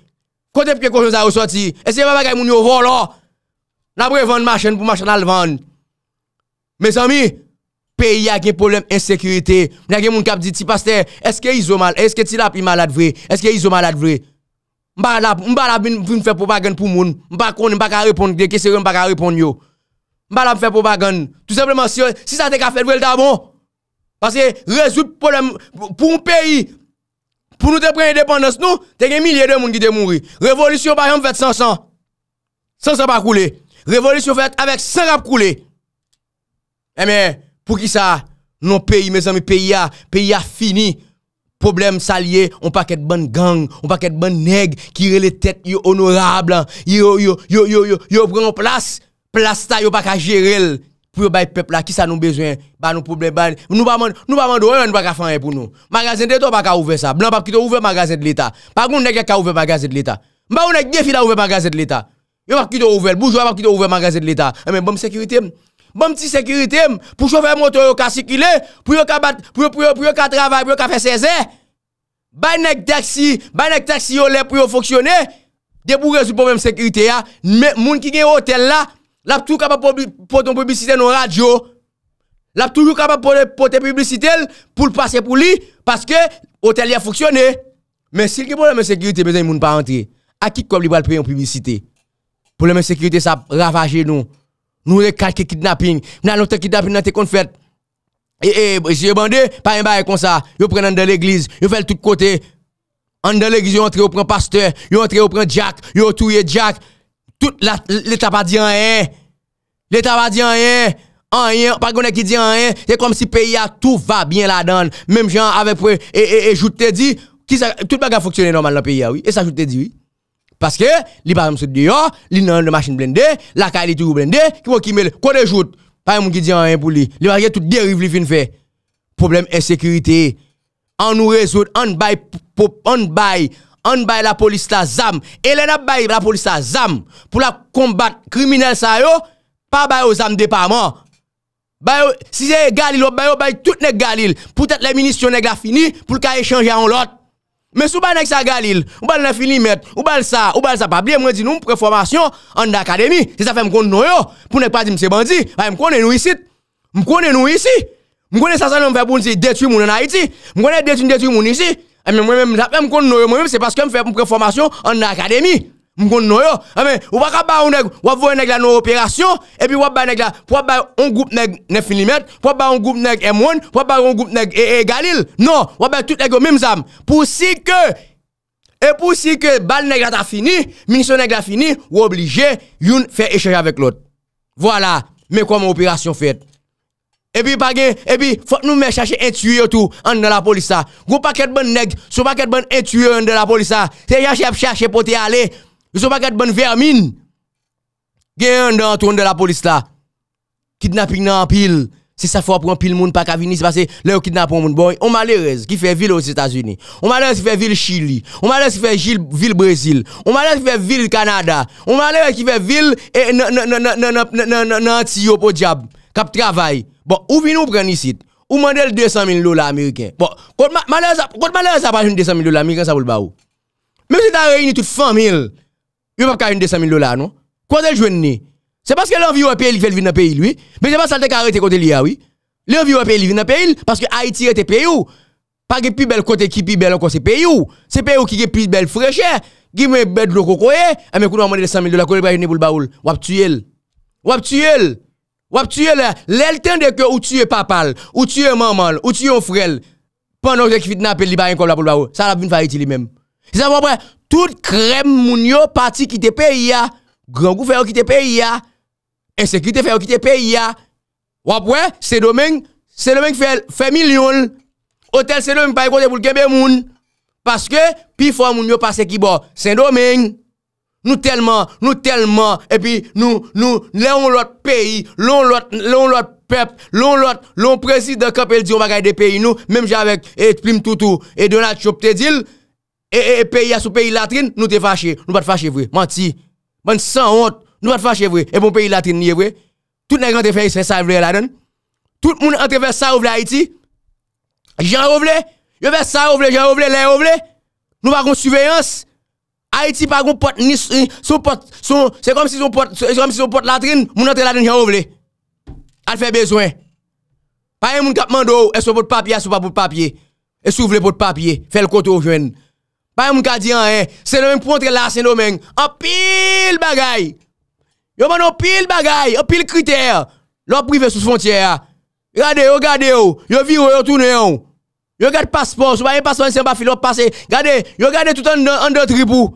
Kote pye konjons a reswati, eske yon bagay moun yo volo, oh. nan bre vande machen pou machen al vande. Mes ami, peyi a gen problem ensekurite, mwen a gen moun kap di ti paste, eske yon zo mal, eske ti la pi malat vre, eske yon zo malat vre. Mba la mwen fèpou bagan pou moun, mba kon mba ka repond de, kese yon mba ka repond yo. Mba la mwen fèpou bagan, tout sepleman si sa te ka fèpou elta bon, pase rezout problem pou mpeyi, Pour nous te prendre indépendance, nous, t'as des milliers de monde qui sont morts. Révolution, par exemple, fait sans sang. Sans sang pas couler. Révolution fait avec sans à couler. Eh bien, pour qui ça? Non pays, mes amis, pays a, pays a fini. Problème salié, on pas de bonne gang, on pas de bonne nègre qui les têtes honorables, yo, hein. yo, yo, yo, yo, yo, yo, prend place, place ça, yo pas qu'à gérer, Pou yo bay pepla, ki sa nou bezwen, ba nou pouble, ba nou... Nou pa mando, nou pa mando, yo yon yon baka fanyen pou nou. Magazin de to baka ouve sa. Blan baka kito ouve magazin de lita. Bakoun nek ya ka ouve magazin de lita. Mba ou nek defi la ouve magazin de lita. Yo baka kito ouve, boujwa baka kito ouve magazin de lita. Emen, bom sekirite, bom ti sekirite, pou chofè motor yo ka sikile, pou yo ka bat, pou yo, pou yo, pou yo, pou yo ka travay, pou yo ka fè seze, bay nek taksi, bay nek taksi yo le pou yo foksyone, de pou rezu problem L'a toujours capable pour ton publicité dans radio. L'a toujours capable pour porter publicité pour le passer pour lui parce que l'hôtel a fonctionné. Mais s'il y a problème de sécurité, besoin il ne pas rentrer. À qui comme il va payer en publicité Problème de sécurité ça ravage nous. Nous les quelques kidnapping, nous avons kidnapping dans tes fait. Et j'ai bandé pas un bail comme ça. Yo prennent dans l'église, yo fait tout côté. En dans l'église, yo entre au prend pasteur, yo entre au prend Jack, yo touye Jack tout l'État pas dit rien. L'État pas dit rien. Rien, pas qu'on qui dit rien. C'est comme si le pays a tout va bien là-dedans. Même gens avec et et, et je te dis qui ça tout va fonctionner normal dans le pays oui. Et ça je te dis oui. Parce que les pas exemple dehors, li dans la machine blindée, la cale tout blindée, qui qui met de ajoute. Pas monde qui dit rien pour lui. les va tout dérive li fin faire Problème insécurité. On nous résout, on bail on bail an bay la polis la zam, e le nap bay la polis la zam, pou la kombat kriminel sa yo, pa bay yo zam depa man, bay yo, si zeye galil, bay yo bay tout nek galil, pou tèt le minisyon nek la fini, pou l'kaye chanje an lot, men sou bay nek sa galil, ou bay nek fini met, ou bay sa, ou bay sa pa blie, mwen di nou mpreformasyon, an akademi, se zafen mkond nou yo, pou nek pa di mse bandi, bay mkone nou isit, mkone nou isi, mkone sa sanon mwen fè pou nsi detri moun en Haiti, mkone detri moun isi, E mi mwen mwen mwen mwen mwen mwen, se paske mwen fè mwen preformasyon an akademi. Mwen mwen mwen mwen mwen mwen mwen. E mwen mwen mwen mwen mwen mwen mwen mwen. Non, mwen mwen mwen mwen mwen. Pou si ke, e pou si ke bal neg a fini, minisyo neg a fini, wou oblije youn fe eşayaj avèk lout. Vwala, mwen kom nan operasyon fet. E pi pa gen, e pi, fote nou men chache entuye ou tou, an de la polisa. Gou paket bon neg, sou paket bon entuye ou an de la polisa. Se yache ap chache poti ale, sou paket bon vermin. Gen an de la polisa. Kidnaping nan pil. Se sa fwa pou an pil moun pak avini, se pase le ou kidnappon moun bon. On malerez ki fe vil ou s'Etats-Unis. On malerez ki fe vil Chili. On malerez ki fe vil Brazil. On malerez ki fe vil Kanada. On malerez ki fe vil nan Antio Pojab. qui travail. Bon, ou vient nous prendre ici. Ou mandel 200 000 dollars américains. Bon, quand malheur, quand ça pas 200 000 dollars américains, ça pour le baou. Même si t'as réuni toute famille, il pas de 200 000 dollars, non? Quand elle joue C'est parce que l'envie au pays, il fait le dans le pays, lui. Mais c'est pas ça, a arrêté côté l'IA, oui. L'envie au pays, il dans le pays, parce que Haïti était pays où? Pas de plus belle côté qui plus belle encore, c'est pays où? C'est pays qui est plus belle fraîcheur, qui est belle de et et quand on a demandé 100 000 dollars, quand il va pour le baoul, ou tuer. Ou tuer. Wap tuye le, lel ten de ke ou tuye papal, ou tuye mamal, ou tuye ou frel, pandan ou dek fitna pe li bayen kol la pou lwa ou, sa la bin fayiti li men. Tisa wap wap wè, tout krem moun yo pati kite pe iya, gran kou fè yo kite pe iya, ensekite fè yo kite pe iya, wap wè, se domen, se domen fè, fè milyon, otel se domen pa yi kote pou lgebe moun, paske pi fwa moun yo pase ki bo, se domen. Nou telman, nou telman, e pi nou, nou, lè ou lout peyi, loun lout, loun lout pep, loun lout, loun prezid de kapel di, on va gaye bon de peyi nou, mèm javek, e prim toutou, e Donald Choptedil, e peyi asou peyi latin, nou te fache, nou bat fache vwe, manti, ban san hot, nou bat fache vwe, e bon peyi latin niye vwe, tout nè yon te faye se sa vwe la den, tout moun an te faye sa vwe la iti, jan vwe, jan vwe sa vwe, jan vwe la vwe, nou va kon suveyans, Haïti pas gon porte ni son porte son c'est comme si son porte c'est comme si son porte latrine mon entre latrine j'en ouvre Elle fait besoin. Pas un moun k'ap mando oh, est-ce porte papier ou pas pour papier. Et s'ouvre porte papier, fait le côté au jeune. Pas un moun k'ap dit rien, hein, c'est le même pour entre la, c'est même, En pile bagay. Yo man en pile bagay, en pile critère. L'on privé sous frontière. Regardez, oh, regardez, oh. yo vire, yo tourne, yo. Yo garde passeport, si pas yon passeport, c'est pas fil, passé. Regardez, yo garde tout en deux tripou.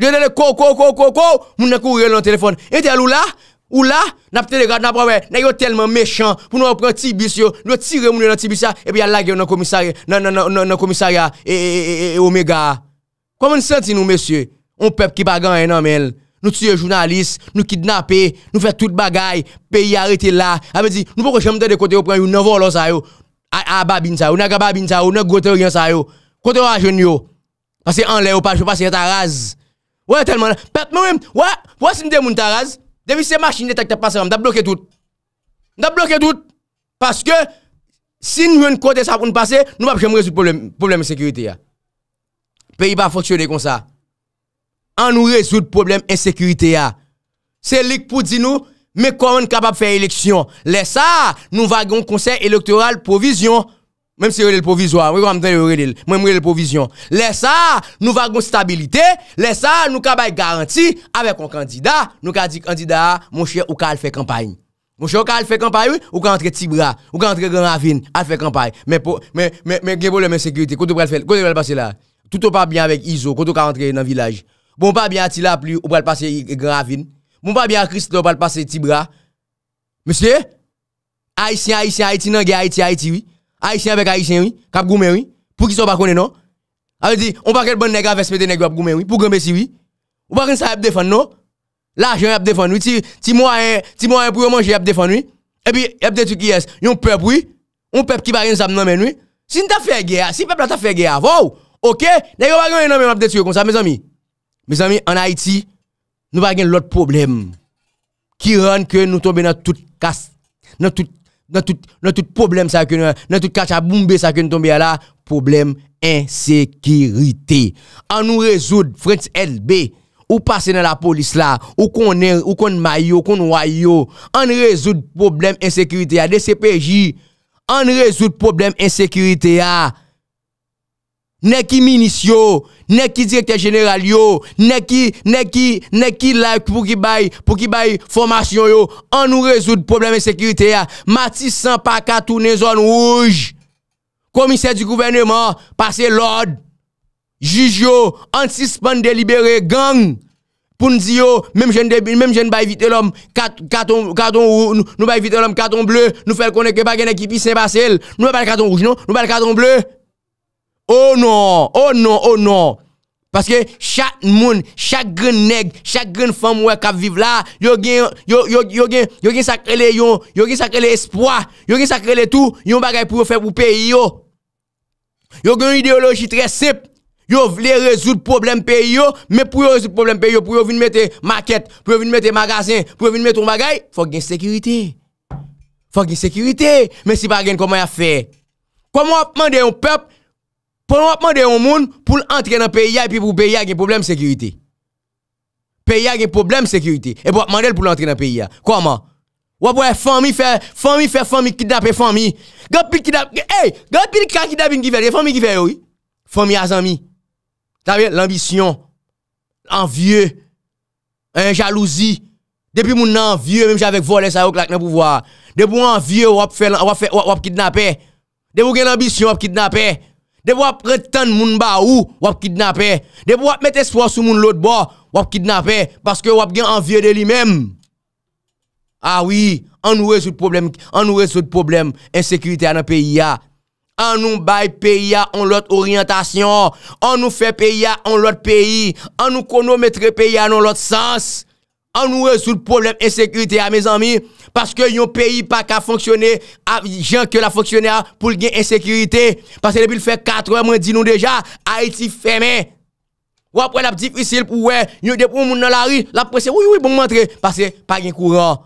Yo le ko ko ko ko ko, moun nan courir le téléphone. Et tel ou là, ou là, n'a télégrade n'a pas ouais, yo tellement méchant pour nous prendre petit bus nous tirer moun dans petit bus et puis e a lagué dans commissariat, nan nan nan nan commissariat et e, e, Omega. Comment nous sentons nous messieurs? On peuple qui pas gagné non nous tuer journalistes, nous kidnapper, nous faire tout bagaille, pays arrêté là. Elle dit, nous pourquoi jamais de côté prendre une volo ça yo. A babine ça, on a babine ça, on a gote rien ça yo. Côté à jeune Parce que en l'air ou pas, je passe ta rase. Ouais, tellement. Pat moi-même, ouais, ouais, si de moun taraz, depuis ces machines de t'a on a bloqué tout. a bloqué tout. Parce que, si nous avons côté ça pour nous passer, nous ne pouvons pas résoudre le problème de sécurité. Le pays pas fonctionner comme ça. On nous résout le problème sécurité. C'est lui pour dire nous, mais comment on est capable de faire élection? Laissez ça, nous avons un conseil électoral provision. Même si le provisoire, vous avez me le provision. Laisse ça, nous avons stabilité, laisse ça, nous avons garantie avec un candidat, nous avons dit candidat, mon cher, ou qu'elle fait campagne. Mon cher, ou qu'elle fait campagne, oui, ou qu'elle entre Tibra, ou qu'elle entre Grand Ravine, elle fait campagne. Mais, mais, mais, mais, mais, problème de sécurité, quand tu faire, quand passer là, tout pas bien avec ISO, quand tu rentrer dans le village. Bon, pas bien à Tila plus, ou pas passer Grand Ravine. Bon, pas bien à Christ, vous pouvez passer Tibra. Monsieur, Haïtien, Haïtien, Haïti, non, Haïti, Haïti, oui. Haïtien avec Haïtien, oui. Cap goumé, oui. Pour qui sont pas connaît, non? Avec dit, on pas quel bon nègre avec pété nègre goumen oui. Pour goumé, si, oui. On pas quel ça à défendre, non? L'argent à défendre, oui. Ti moyen, ti moyen pour manger à défendre, oui. Et puis, y a des trucs qui est, yon peuple, oui. Un peuple qui va rien ça mais oui. Si on t'a fait guerre, si peuple t'a fait guerre avant, OK, nègre pas rien mais m'a détruire comme ça, mes amis. Mes amis, en Haïti, nous pas gain l'autre problème qui rend que nous tombons dans toute casse, dans toute nan tout problem sa ke nou, nan tout kachaboumbe sa ke nou tombe ya la, problem insekiriti. An nou rezoud, Frenz LB, ou pase nan la polis la, ou koner, ou kon mayo, konwayo, an rezoud problem insekiriti ya, DCPJ, an rezoud problem insekiriti ya, Nè ki minis yo, nè ki direkter general yo, nè ki, nè ki, nè ki la pou ki bay, pou ki bay formasyon yo, an nou rezout probleme sekirite ya. Matis san pa katou nè zon rouj, komisè di gouvernement, pase lòd, jij yo, ansispan delibere gang, pou nè di yo, mèm jèn ba evite lòm katon blè, nou fel konè ke bagè nè kipi se basel, nou bal katon rouj non, nou bal katon blè. Oh non, oh non, oh non. Paske chak moun, chak gen neg, chak gen fam wè kap viv la, yo gen sakre le yon, yo gen sakre le espoi, yo gen sakre le tou, yon bagay pou yo fe pou peyi yo. Yo gen ideologi tre sip, yo vle rezout problem peyi yo, me pou yo rezout problem peyi yo, pou yo vin mette maket, pou yo vin mette magasin, pou yo vin mette ton bagay, fok gen sekirite, fok gen sekirite, men si bagen koman ya fe, koman apmande yon pep, Poun wap mande yon moun pou l antre nan peyi ya epi pou peyi ya gen problem sekurite. Peyi ya gen problem sekurite. Epi wap mande l pou l antre nan peyi ya. Kwa man? Wap wè fè fè fè fè fè mi kidnapè fè mi. Gop pi kidnapè. Hey! Gop pi l kakidapè yon gifè. Fè mi gifè yon. Fè mi a zanmi. Tavè l ambisyon. An vie. An jalouzi. Depi moun nan vie. Mèm javèk vole sa yon klak nan pouvoar. Depi moun an vie wap fè wap kidnapè. Depi moun gen l ambisyon wap kid Deb wap retan moun ba ou, wap kidnapè. Deb wap met espo sou moun lot bo, wap kidnapè. Paske wap gen an vye de li mem. Awi, ah an nou rezout problem, an nou rezout problem. Ensekirite an an peyi ya. An nou bay peyi ya, an lot oryantasyon. An nou fe peyi ya, an lot peyi. An nou kono metre peyi ya, an lot lot sens. An nou resout problem esekurite a me zami, paske yon peyi pa ka fonksyone, avi jan ke la fonksyone a pou gen esekurite, paske debi l fe katre mwen di nou deja, Haiti femen. Wapwen ap difisil pou we, yon depo moun nan la ri, lappe se woy woy bon mwantre, paske pa gen kouran.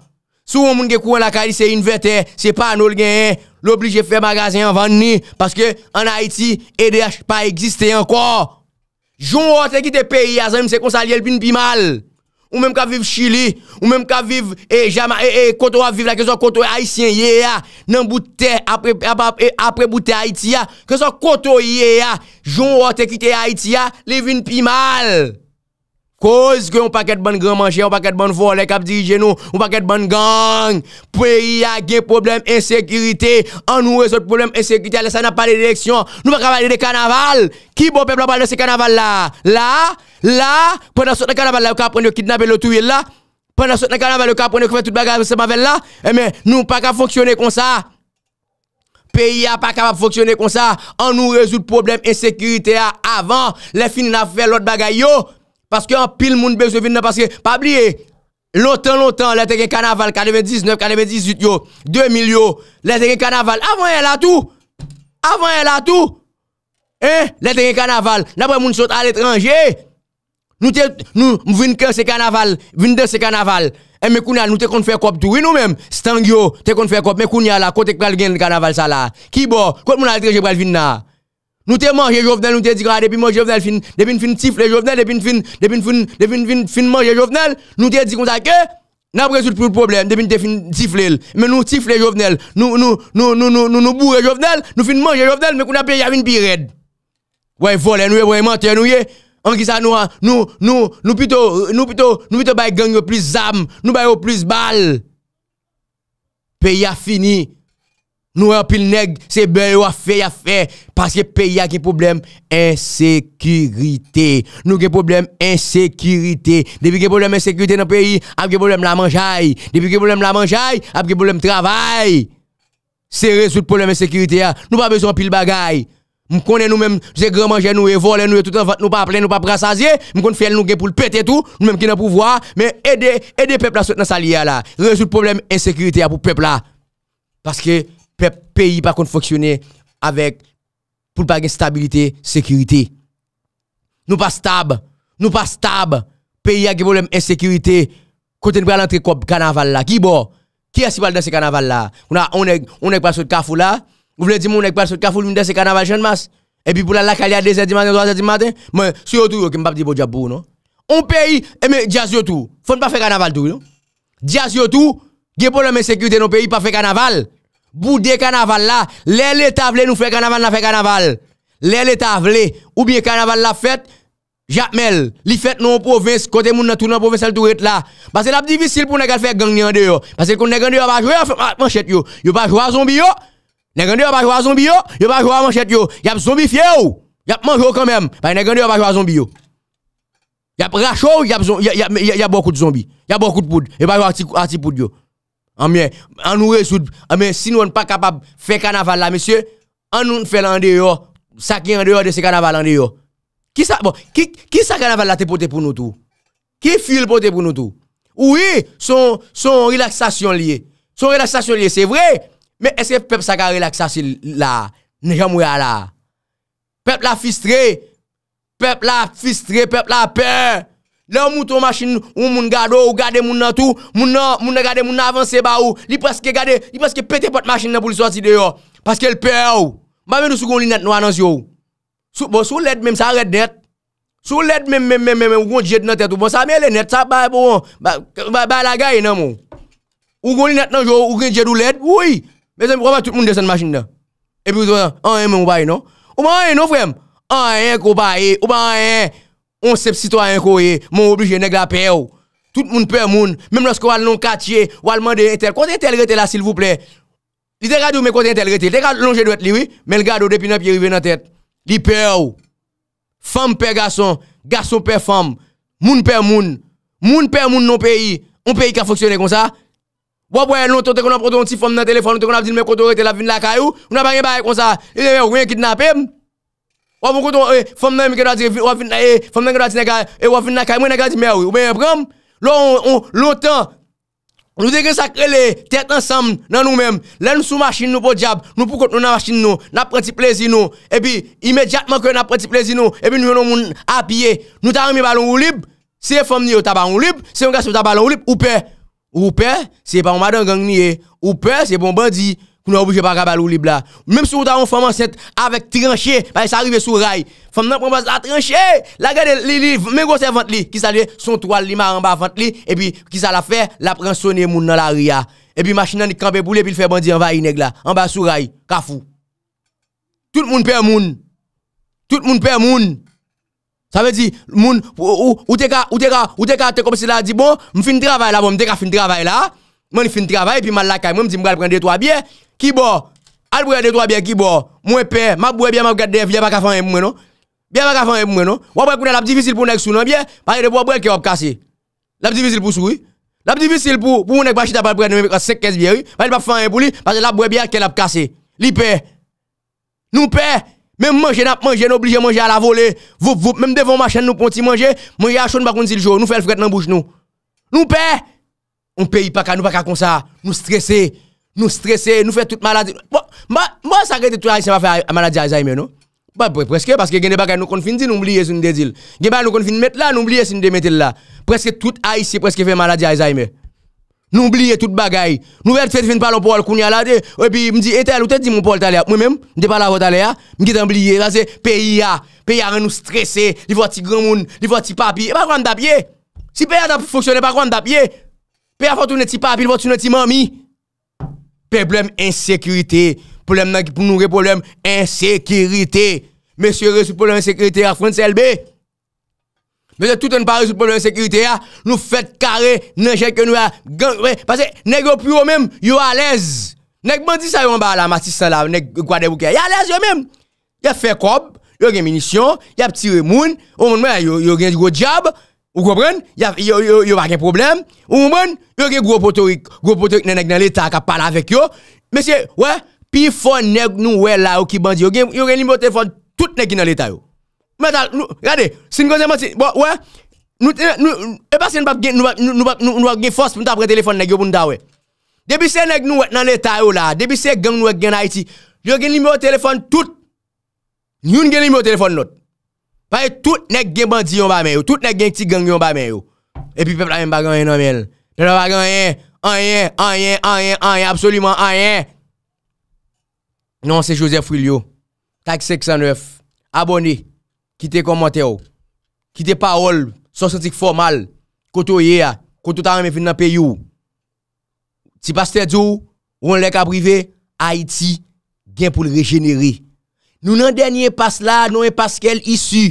Sou moun gen kouran la kadi se in veten, se pa anol gen en, l'oblige fe magazin an van ni, paske an Haiti edi ach pa eksiste anko. Joun wote ki te peyi, azan mse konsalyel bin bi mal. Ou mèm ka vive Chili, ou mèm ka vive e, e, Koto a vive la, kèso Koto a e Haitien yè ya, nan boutè apre boutè Haiti ya, kèso Koto yè ya, joun wote kitè Haiti ya, lè vin pi mal. Kòz kè yon pakèd ban nan manjè, yon pakèd ban nan vò, lè kap dirijè nou, yon pakèd ban nan gang, pwè yè gè problem, insekiritè, an nou reso problem, insekiritè, lè sa nan palè de lèksyon, nou pa kavalè de kanaval, ki bo pe blan palè de se kanaval la, la? Là, pendant ce temps, le cap prend le kidnapper, le tuer là. Pendant ce temps, le cap prend le faire toute bagarre ensemble là. Eh bien, nous pas qu'à fonctionner comme ça. Pays a pas capable de fonctionner comme ça. On nous résout le problème insécurité avant. Les fins n'a fait l'autre bagaille Parce qu'en pile, monde besoin de parce que, pas oublier, Longtemps, longtemps, les un carnaval 99, 98, yo, 2000, yo, Les un carnaval. Avant, elle a tout. Avant, elle a tout. Hein? les t'es carnaval. D'après, moun sont à l'étranger. Nous nous vinn c'est carnaval, vinn c'est carnaval. Et eh, mais kounya nous te qu'on fait quoi, oui nous mêmes Stangio te qu'on fait quoi. mais a là côté pral le carnaval ça là. Qui bon Quand mon altré le vin là. Nous te manger Jovenel, nous te dit ah depuis manger Jovenel fin, depuis fin tifler Jovenel, depuis fin depuis fin depuis fin fin manger Jovenel, nous te dit qu'on a que n'a plus le problème depuis te fin tifler. Mais nous tifler Jovenel, nous nous nous nous nous nous bourrer Jovenel, nous fin manger Jovenel mais qu'on a payé à une pirade. Ouais, voler nous, ouais, mentir nous, An ki sa nou an, nou, nou, nou pito, nou pito, nou pito bay gang yo plis zam, nou bay yo plis bal. Peyi a fini. Nou an pil neg, se beyo a fe, a fe. Paske peyi a ki problem, ensekirite. Nou ke problem, ensekirite. Depi ke problem ensekirite nan peyi, apke problem la manjay. Depi ke problem la manjay, apke problem travay. Se rezout problem ensekirite ya. Nou pa bezon pil bagay. Je connais nous-mêmes, j'ai grand manger nous et nous tout en vente nous pas plein nous pas rassasier, je connais faire nous pour le péter tout, nous même qui dans pouvoir, mais aider les peuple à dans sa lié là, résoudre problème insécurité pour peuple là. Parce que peuple pays pas contre fonctionner avec pour pas de stabilité, sécurité. Nous pas stable, nous pas stable. Pays a des problème insécurité. Côté nous entrer comme carnaval là, qui bon Qui est-ce qui dans ce carnaval là On a on est on est pas sur le carrefour là vous voulez dire mon nèg pas sur cafou lui c'est carnaval jeune masse. Et puis pour la lacaille à 2h du matin, 3h du matin, mais surtout que pas dire bon diable non. On pays et eh, mais diaz tout. Faut pas faire carnaval tout non. Diaz tout, gè problème sécurité dans pays pas faire carnaval. Boudé carnaval là, l'état veut nous faire carnaval, n'a faire carnaval. L'état veut ou bien carnaval la fête Jacmel, li fête non en province, côté moun nan tout nan province, tout est là. Parce que la difficile pour nous faire gang en dehors. Parce que quand gang en dehors va jouer, manchette yo. Yo pas jouer zombie yo. Nèg yo pas jouer à zombie yo, yo pas jouer à manchette yo, y a zombifié ou, y a manger quand même. Parce bah, nèg yo pas jouer à zombie yo. Y a racho, y a y a y a beaucoup de zombies, y a beaucoup de poudre, y a pas jouer à poudre yo. En bien, en nous résoudre, mais si nous ne pas capable faire carnaval là monsieur, en nous fait en dehors, ça qui en dehors de ce carnaval en dehors. Qui ça bon, qui qui ça carnaval là te pour nous tout Qui fil porter pour nous tout Oui, son son relaxation liée. Son relaxation liée, c'est vrai. Mè esè pep sa gare lak sa si la? Nè jan mou ya la? Pep la fistre? Pep la fistre? Pep la pe? Lè ou moutou masin ou moun gado ou gade moun nan tou? Moun nan avanse ba ou? Li preske gade? Li preske pete pot masin nan pou liswa si de yo? Paske l pe ou? Mè mè nou sou kon li net nou anans yo? Sou led mèm sa red net? Sou led mèm mèm mèm mèm mèm ou kon jed nan tet ou? Mèm bon, sa mèm le net sa bay pou an? Bay la gaye nan mou? Ou kon li net nan yo? Ou kon jed ou led? Ou yi? Mè zèm pou waman tout moun desen machin nan. E pi ou zèm an en mè mou baye nan. Ou ba an en nan fwèm. An en kou baye. Ou ba an en. On sepsi to an kou ye. Moun oblije neg la pe ou. Tout moun pe moun. Mèm lòs kou wal non katiye. Wal mande etel. Kote etel rete la sil vouple. Lise gado mè kote etel rete. Lise gado lonje dwet liwi. Mèl gado depi nan piye rive nan tet. Li pe ou. Fem pe gason. Gason pe fem. Moun pe moun. Moun pe moun non pe yi. On Wap wè louton te kon ap koto an ti fòm nan telefon, louton te kon ap di nou men koto rete la vin la ka yo, nou nan pa gen bèk kon sa, e gen men wè yon kidnapèm. Wap wè koto, fòm men mi gen da di, fòm men gen da di nega, e wè vin la ka, mwen nega di men wè yon brem. Lò, loutan, nou de gen sakre le, tek ansam nan nou men, len sou masin nou po jab, nou pou kont nou nan masin nou, nan prati plezi nou, e bi, imedjatman kwen nan prati plezi nou, e bi nou yon nou ap ye, nou ta remi balon ou lib, se fòm ni yo taban ou lib, se yon gas yo taban ou lib, ou pey Ou pe, se pa ou madan gang ni e. Ou pe, se bon bandi, kou nou obje pa kabal ou li bla. Mem sou ta ou foman set avek trancher, pa y se arrive sou ray. Foman nan poman bas la trancher, la gade li li, mè gose vant li, ki sa li son toal li ma an ba vant li, e pi ki sa la fe, la prensone moun nan la ria. E pi machin nan ni kampe boule, pi l fe bandi an va ineg la. An ba sou ray, kafou. Tout moun pe moun. Tout moun pe moun. Sa ve di, moun, ou, ou, ou te ka, ou te ka, ou te ka te komisi la di bon, m fin travay la bon, m te ka fin travay la, mwen fin travay, pi mal lakay, mwen di m brel pren detwa biye, ki bo, al brel detwa biye, ki bo, mwen pe, mak brel biye, mak gade, biye baka fanyen pou mwen, no, biye baka fanyen pou mwen, no, wapwe kounen la pdivisil pou nèk sou nan biye, baye de pou wap brel ki wap kase, la pdivisil pou sou, la pdivisil pou, pou nèk bashi tapal brel nèk wap sekkez biye, baye de pa fanyen pou li, baye de la brel biye ki wap kase, li pe, nou Même manger, n'a manger, nous obligé manger à la volée. Vous, vous, même devant ma chaîne, nous pouvons manger. Manger à chaud, nous ne jour. Nous faisons le fret dans la bouche, nous. Nous paie. On paye pas, nous pas comme ça. Nous stressés. Nous stressés. Nous faisons toute maladie. Moi, moi, ça a tout ça va faire maladie Alzheimer, non? Bah, bah, presque, parce que des bagages nous confine, nous oublions ce nous dédile. Des bagages nous confine mettre là, nous oublions ce nous mettre là. Presque tout haïtien presque fait maladie Alzheimer. Nou oubliye tout bagay. Nou vek fèd fin palon pou al koun ya la de. Ou epi mdi etèl ou tèd di moun pou al talè. Mwen mèm, mdi pala ou talè ya. Mki dè oubliye. Vaze, peyi ya. Peyi ya ren nou stresè. Li vwa ti gwen moun. Li vwa ti papi. E pa kwan dap ye. Si peyi a da pou foksyon, e pa kwan dap ye. Peyi a fòtoun eti papi, li vwa toun eti mami. Pe blèm ensekritè. Blèm nan ki pou nou re blèm ensekritè. Mè sè re sou blèm ensekritè a fwen selbe. Mais tout un pas résoudre le problème de sécurité, hein. nous fait carré, nous que nous Parce que, nègre plus même, yo à l'aise. Nèg bandi ça yo en bas la Matissan là, nèg Guadeloupe, y a l'aise même. Y a fait cob, y a des munitions, y a tiré moun, au moment yo yo gen gros job, vous comprenez Y a yo pas de problème. Au moment yo gen gros potorik, gros potorik nèg dans l'état qui parle avec yo. Monsieur, ouais, puis faut nèg nous ouais là qui bandi, yo gen a gen numéro téléphone tout nèg dans l'état yo. Mais nous, regardez, si nous dit, bon, ouais, nous, eh, nous, et eh, que nous nous avons force pour nous téléphone pour nous Depuis ces nous nous dans l'État, là, depuis ces gangs nous en Haïti, nous avons numéro de téléphone tout. Nous avons numéro de téléphone l'autre. Parce que tout gen bandit yon ba tout gen gang yon ba Et puis peuple même pas gagné non mel. Peuple pas gagné, rien, rien, rien, rien, absolument rien. Non, c'est Joseph Filio. 609. Abonnez. Ki te komante ou, ki te parol, sosyantik formal, koto ye a, koto ta reme vin nan pe yo ou. Ti paste di ou, ou an lek a brive, Haiti gen pou le regenere. Nou nan denye pase la, nou en pase kel isu.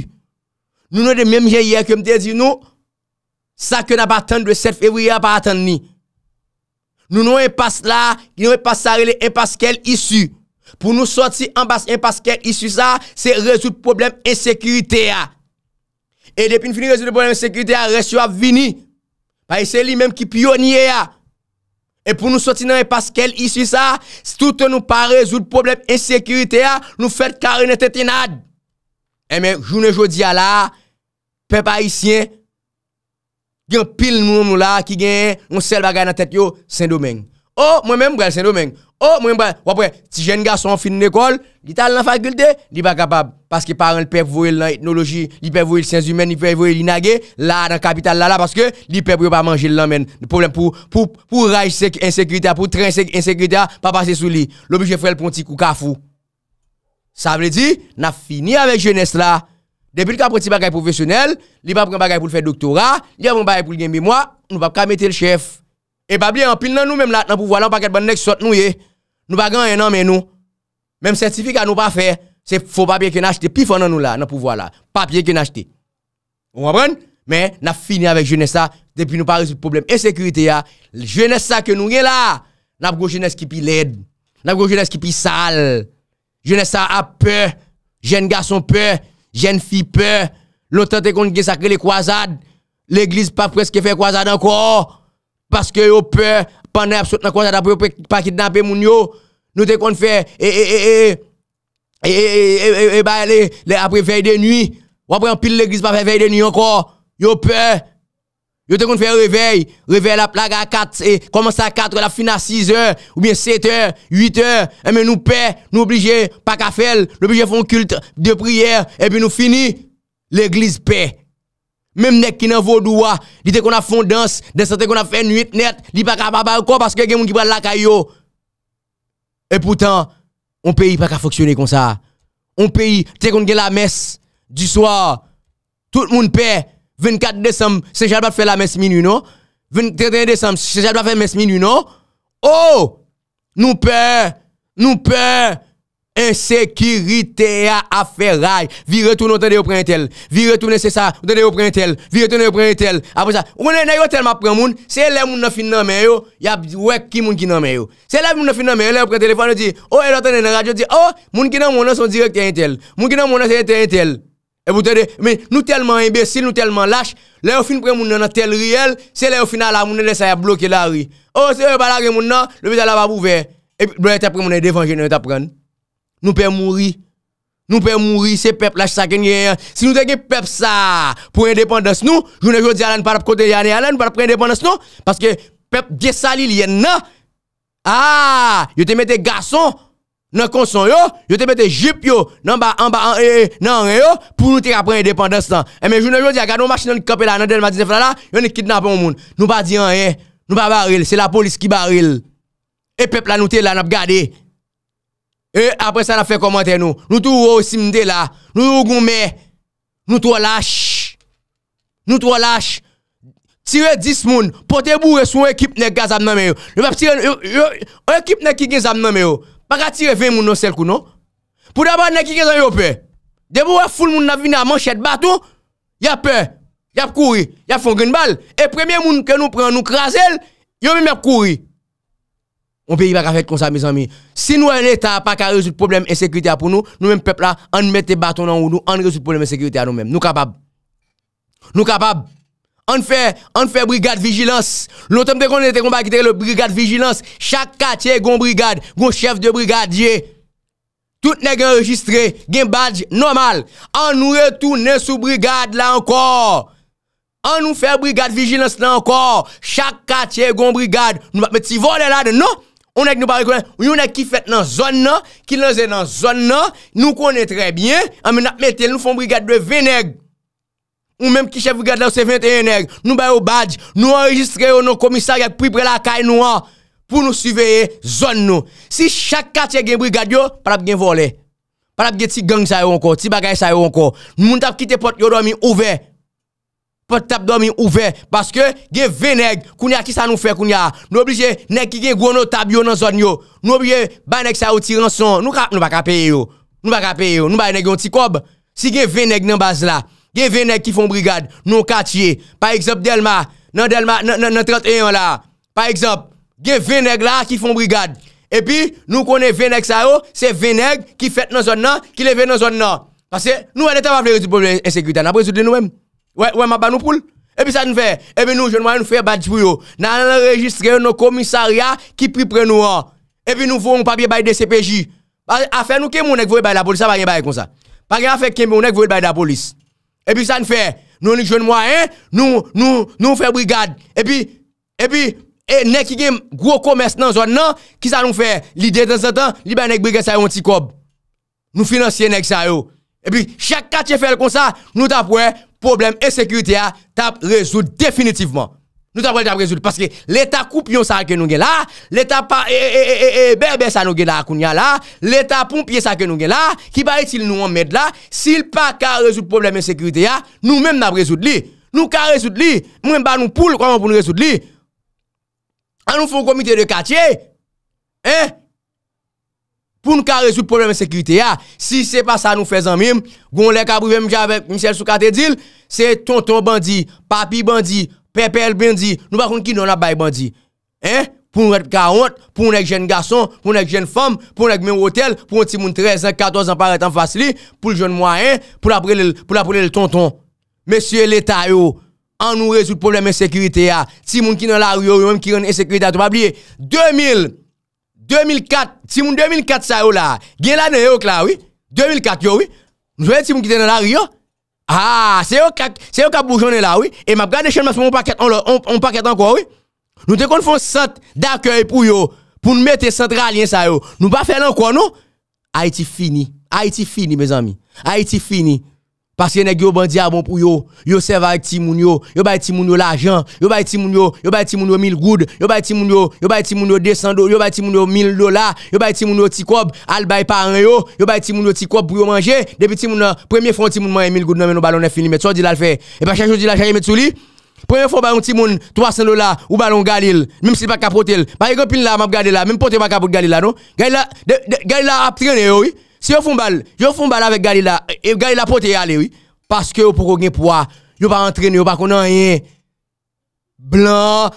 Nou nan de menm jen ye a kem de di nou, sa ke nan batan de set fevri a batan ni. Nou nan en pase la, nou en pase la, nou en pase kel isu. Pou nou soti ambasyen paskel isi sa, se rezout problem ensekirite a. E depin fini rezout problem ensekirite a, resyo a vini. Pa ese li menm ki pyo niye a. E pou nou soti nan e paskel isi sa, se touten nou pa rezout problem ensekirite a, nou fet karine tetinad. E men, jounen jodi a la, pe pa isyen, gen pil moun mou la ki gen yon sel bagay nan tet yo, sen domen. Oh, moi-même, je Saint-Domingue. Oh, moi-même, après, si jeune garçon fin l'école, il est dans la faculté, il n'est pas capable. Parce que parents le peuvent voir l'ethnologie, il peuvent voir les sciences humaines, il peuvent voir l'inagé, là, dans la capitale, là, là, parce que il peuvent pas manger l'homme, Le problème pour, pour, pour rage insécurité, pour train insécurité, pas passer sous lui. L'objet frère pour le petit coup cafou. Ça veut dire, n'a fini avec jeunesse là. Depuis qu'après cas pour petit bagage professionnel, il va prendre bagage pour faire doctorat, il va prendre bagage pour gagner mémoire, on va pas mettre le chef. E papye anpil nan nou menm lat nan pouvo la anpaket ban nek sot nou ye. Nou bagan enan menm nou. Menm sertifi ka nou pa fe. Se fo papye ke nan achete. Pi fon nan nou la nan pouvo la. Papye ke nan achete. Ou mwen pren? Men, nan fini avèk jeunessa. Depi nou pa resip problem e sekurite ya. Jeunessa ke nou ye la. Nan pouvo jeunesse ki pi led. Nan pouvo jeunesse ki pi sal. Jeunessa ap pe. Jen gason pe. Jen fi pe. L'autantè kondi ge sakre le kouazade. L'eglise pa preske fe kouazade anko. Oh! parce que yo peur pendant absolu dans quoi d'après pas kidnapper moun yo nous te qu'on faire et et et et et après veille de nuit ou après en pile l'église pas faire veille de nuit encore yo peur yo te qu'on faire réveil réveil la plage à 4 et commence à 4 la fin à 6 heures ou bien 7 heures 8 heures et mais nous peur nous obligé pas qu'à faire nous faire un culte de prière et puis nous fini l'église paix même nek qui nan vodoua, li te qu'on a fondance, des santé qu'on a fait nuit net, li pas capable parce que gen moun qui pral la caillou. Et pourtant, on pays pas qu'à fonctionner comme ça. On pays, te qu'on la messe du soir. Tout le monde paie 24 décembre, c'est Jacques fait la messe minuit non 21 décembre, c'est faire fait messe minuit non Oh! Nous paie, nous paie Ensekirite a aferay, vi retoun, ou tade ou prentel, vi retoun, ou tade ou prentel, vi retoun, ou prentel, apos a, ou ne yon tel ma pre moun, se le moun nan fin nanmen yo, ya wek ki moun kin nanmen yo, se le moun nan fin nanmen yo, le pre telefon nou di, ou el atene nan radyo di, ou, moun kin nan moun nan son direk ten tel, moun kin nan moun nan se te tel, e pou tade, me nou telman imbesil, nou telman lache, le fin pre moun nan tel riyel, se le fin nan la moun nan sa ya bloke la ri, ou se yo pala Nou pe mouri, nou pe mouri, se pep la chak enye, si nou teke pep sa, pou yon depandas nou, jounen joudi alen, padap kote yane alen, padap pou yon depandas nou, paske pep gesali liye nan, aaa, ah, yo te mette gason, nan konson yo, yo te mette jip yo, nan ba an, ba an, ee, eh, eh, nan re yo, pou yon teka pou yon depandas nan, e men jounen joudi a gado machin yon kope la, nan den madi sefla la, yon e kidnap yon moun, nou pa di an ye, nou pa baril, se la polis ki baril, e pep la nou te eh, la nan ap gade, E apre sa na fe komante nou, nou tou ou ou sim de la, nou tou ou goun me, nou tou ou lache, nou tou ou lache, tire 10 moun, pote bou re sou ekip nek gaz amnamen yo, nou ap tire, ekip nek ki genz amnamen yo, baka tire 20 moun nou sel kou nou, pou daba nek ki genz an yo pe, debou we ful moun na vin a manchet batou, yap pe, yap kouri, yap fon gen bal, e premye moun ke nou pren nou krasel, yo mime ap kouri. On pe yi pa ka fet konsa, mizan mi. Si nou en etat pa ka rezout problem ensekwite a pou nou, nou menm pepla, an mette baton nan ou nou, an rezout problem ensekwite a nou menm. Nou kapab. Nou kapab. An fe, an fe brigade vigilans. Loutan mte konen te kon baki teke le brigade vigilans. Chak ka tye goun brigade, goun chef de brigade je. Tout ne gen registre, gen badj normal. An nou retou ne sou brigade la ankor. An nou fe brigade vigilans la ankor. Chak ka tye goun brigade. Nou pa mette si volen la de nou. on nèg nous pas reconnaître on a qui fait dans zone là qui dans dans zone là nous connaît très bien on ah, mettre nous font brigade de 20 nèg ou même qui chef brigade là c'est 21 nèg nous ba au badge nous enregistrons nos commissaires commissariat puis près la caille nous pour nous surveiller zone nous si chaque quartier gagne brigade yo pas de voler pas de petit gang ça encore petit bagage ça encore nous t'a quitter porte yo dormi ouvert Po tap domi ouve, paske gen vene, kounya ki sa nou fe kounya. Nou oblije, nek ki gen gwo nou tab yo nan zon yo. Nou oblije, bay nek sa ou ti ran son. Nou baka peye yo. Nou baka peye yo. Nou bay nek yon ti kob. Si gen venek nan baz la, gen venek ki fon brigade, nou katye. Pa ekzop Delma, nan Delma nan 31 la. Pa ekzop, gen venek la ki fon brigade. E pi, nou konen venek sa ou, se venek ki fet nan zon nan, ki le ve nan zon nan. Pase, nou ane ta wavle rezi probleme ensekwita, Ouè, ouè ma ban nou poul? Epi sa nou fè? Epi nou, jwen mwa yon nou fè bat jwyo. Nan nan nan registre nou komisarya ki pri pre nou an. Epi nou voun papye baye de CPJ. A fè nou kem ou nek vowe baye la polis? A bagen baye kon sa. A bagen a fè kem ou nek vowe baye la polis? Epi sa nou fè? Nou ni jwen mwa yon, nou, nou, nou fè brigade. Epi, epi, e nek yon gen gro komers nan zwa nan, ki sa nou fè? Li de dan zan tan, li baye nek brigade sa yon ti kob. Nou finanseye nek sa yo. Epi, chak katye f problème insécurité a tap résoudre définitivement. Nous avons tap résoudre parce que l'État coupion ça que nous là, l'État pas eh, eh, eh, eh, eh bébé ça nous là là, l'État pompier ça que nous là, qui va il nous en mettre là, s'il pas qu'à résoudre problème insécurité a, nous même n'a résoudre li. Nous qu'à résoudre li, moi ba nous poule comment pour nous résoudre li. nous faisons un comité de quartier. Hein? pou nou ka rezout problem ensekirite ya, si se pa sa nou fezan mim, goun lè ka brivem javek, misèl sou kate dil, se tonton bandi, papi bandi, pepe el bandi, nou bakoun ki nou la bay bandi, eh, pou nou etk karont, pou nou etk jen gason, pou nou etk jen fom, pou nou etk men hotel, pou nou ti moun 13 an, 14 an paret an fasli, pou l jen mwaen, pou la prelel tonton, mesye l'Etat yo, an nou rezout problem ensekirite ya, ti moun ki nou la riyo, yon mwen ki ren ensekirite ato pabli, 2000, 2004, si moun 2004 sa yo la, gen la ne yok la, oui, 2004 yo, oui, nou zoye ti moun kitene la riyo, aaa, se yo kap boujone la, oui, e mab gade chen ma sou moun paket an kwa, oui, nou te kon fons sent d'akye pou yo, pou nou mette sent ralyen sa yo, nou pa fè lan kwa nou, a iti fini, a iti fini, mez ami, a iti fini. Paske ne gyo bandi abon pou yo, yo serva ek timoun yo, yo bayi timoun yo la ajan, yo bayi timoun yo, yo bayi timoun yo mil goud, yo bayi timoun yo, yo bayi timoun yo desando, yo bayi timoun yo mil dola, yo bayi timoun yo tikob, al bayi paran yo, yo bayi timoun yo tikob pou yo manje, debi timoun yo, premye fon timoun manye mil goud nanmen yo balon e fini met, so di la l fe, e pa chanjou di la chanjou met sou li, premye fon bayi timoun 300 dola ou balon galil, mèm si pa kapote el, bayi go pin la mab gade la, mèm pote mab kapote galila non, galila, galila ap trene yo yi, Se yo fombal, yo fombal avek Galila, e, e Galila pote yale e oui, paske yo pou kou gen pwa, yo pa antrene, yo pa konan ye blan,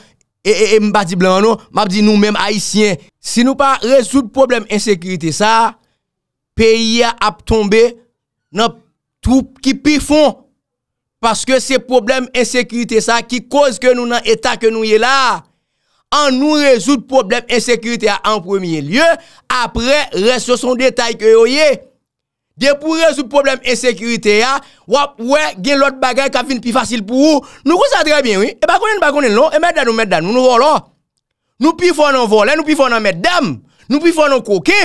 e, e mba di blan nou, mba di nou menm haisyen. Si nou pa rezout problem ensekuité sa, peyi a ap tombe, nou tou ki pi fon, paske se problem ensekuité sa ki koz ke nou nan etat ke nou ye la! An nou rezout problem e sekurite ya an premye lye, apre reso son detay ke yo ye. De pou rezout problem e sekurite ya, wap we gen lot bagay ka fin pi fasil pou ou. Nou konsantre a bin, e bakounen bakounen non, e medda nou medda nou, nou volon. Nou pi fonon volen, nou pi fonon meddam, nou pi fonon koke.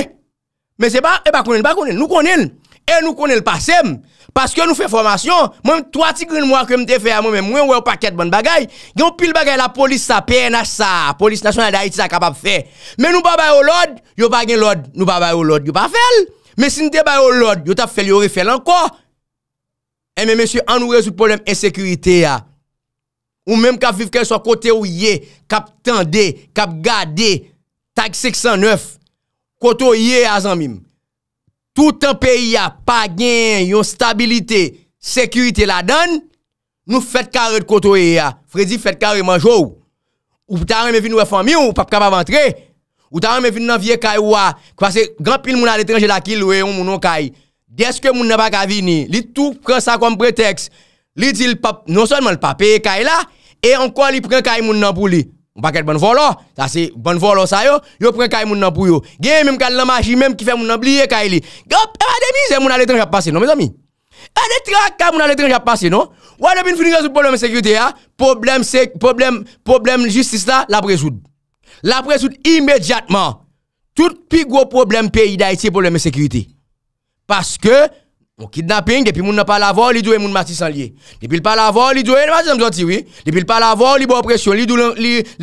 Men se pa, e eh, bakounen bakounen, nou konen, e nou konen pasem. Paske nou fe formasyon, mwen mwèm 3 tigrin mwa kwen mwèm te fe a mwen mwen, mwen mwèm wèm paket mwen bon bagay. Gyon pil bagay la polis sa, PNH sa, Polis National de Haiti sa kapap fe. Mwen nou ba bay ou lod, yo bagen lod, nou ba bay ou lod, yo pa fel. Mwen sin te bay ou lod, yo tap fel, yo re fel anko. E eh, mwen mwen se anwèm sou problem ensekürite ya. Ou mwen mwèm kap viv ke l so kote ou ye, kap tende, kap gade, tak 609, koto ye a zanmim. Tout an peyi a, pa gen, yon stabilite, sekurite la dan, nou fet kare de koto e a. Fredi fet kare manjou. Ou ta reme vin nou e fanyou, ou pap ka pa vantre. Ou ta reme vin nan vie kay ou a, kwa se gampil moun al etranje la kil ou e yon mounon kay. Deske moun nan pa ka vini, li tou pren sa kon preteks. Li di l pap, non sonman l pap peye kay la, e an kon li pren kay moun nan pou li. Mpa ket bon volo, sa se, bon volo sa yo, yo pren kaya moun nan pou yo. Gen menm kaya lamanji menm ki fè moun nan bliye kaya li. Gop, ewa eh, demize moun aletrenj ap pase, non mizami? Ewa eh, demize moun aletrenj ap pase, non? Wane bin finire sou probleme sekurite ya? Probleme sekurite, probleme, probleme justice la, la presoud. La presoud imedjatman. Tout pi gwo probleme peyi da iti, probleme sekurite. Paske, O bon, kidnapping, depi moun nan palavor, li dwe moun mati san liye. Depi l palavor, li dwe, nan mati san mzonti, oui. Depi l palavor, li bo apresyon, li dwe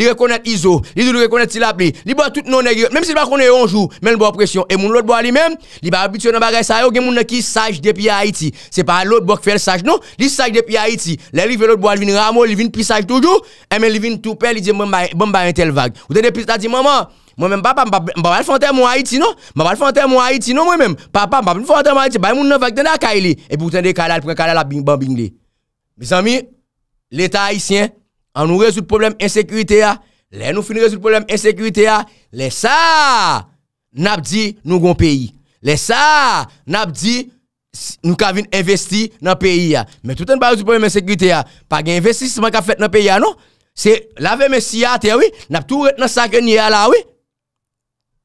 lèkonek Izo, li dwe lèkonek Tilapè. Li bo apre tout nou negre, mèm si l bakonek onjou, mèl bo apresyon. E moun lout bo apre li mèm, li ba apitio nan bagay sayo, gen moun nèki saj depi Haiti. Se pa lout bok fèl saj, nou? Li saj depi Haiti, lè li vè lout bo apre, li vin ramo, eh, li vin pisaj toujou, e men li vin toupè, li di mwen baye, mwen baye Mwen mwen pap ap ap mba ap ap fante mwen Haiti non? Mwen mwen pap ap ap ap mba ap fante mwen Haiti non? Pap ap ap ap mba ap fante mwen Haiti non? Bay moun nan fakten na kaile. E pou ten de kalal pre kalal la bing bambing li. Bizan mi, l'Etat Haitien an nou rezout problem insekuité ya. Le nou fin rezout problem insekuité ya. Le sa nap di nou gon peyi. Le sa nap di nou ka vin investi nan peyi ya. Men tou ten ba rezout problem insekuité ya. Pak gen investi seman ka fet nan peyi ya non? Se la ve men siya te ya oui? Nap tou ret nan sa ken ya la oui?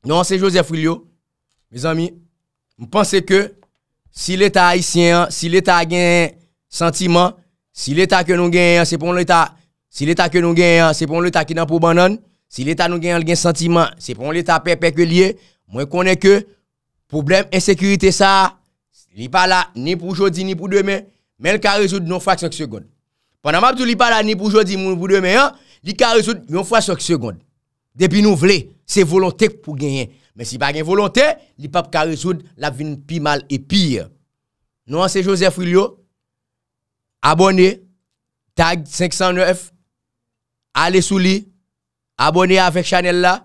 Non, se Jose Frilio, mè zami, mè panse ke si l'état ici, si l'état gen sentimen, si l'état ke nou gen, se pon l'état si l'état ke nou gen, se pon l'état ki nan pou banan, si l'état nou gen l'égènt sentimen, se pon l'état pepeke liye, mè konè ke, problem, insèkiritè sa, li pala ni pou jodi, ni pou demè, mè l'karezout nou fwa ksok segon. Panan map tou li pala ni pou jodi, mè l'karezout nou fwa ksok segon. Depi nou vle, se volontek pou genyen. Men si bagen volontek, li pap ka rezoud, la vin pi mal epi. Nou an se Josef Rilio, abone, tag 509, ale sou li, abone avek chanel la,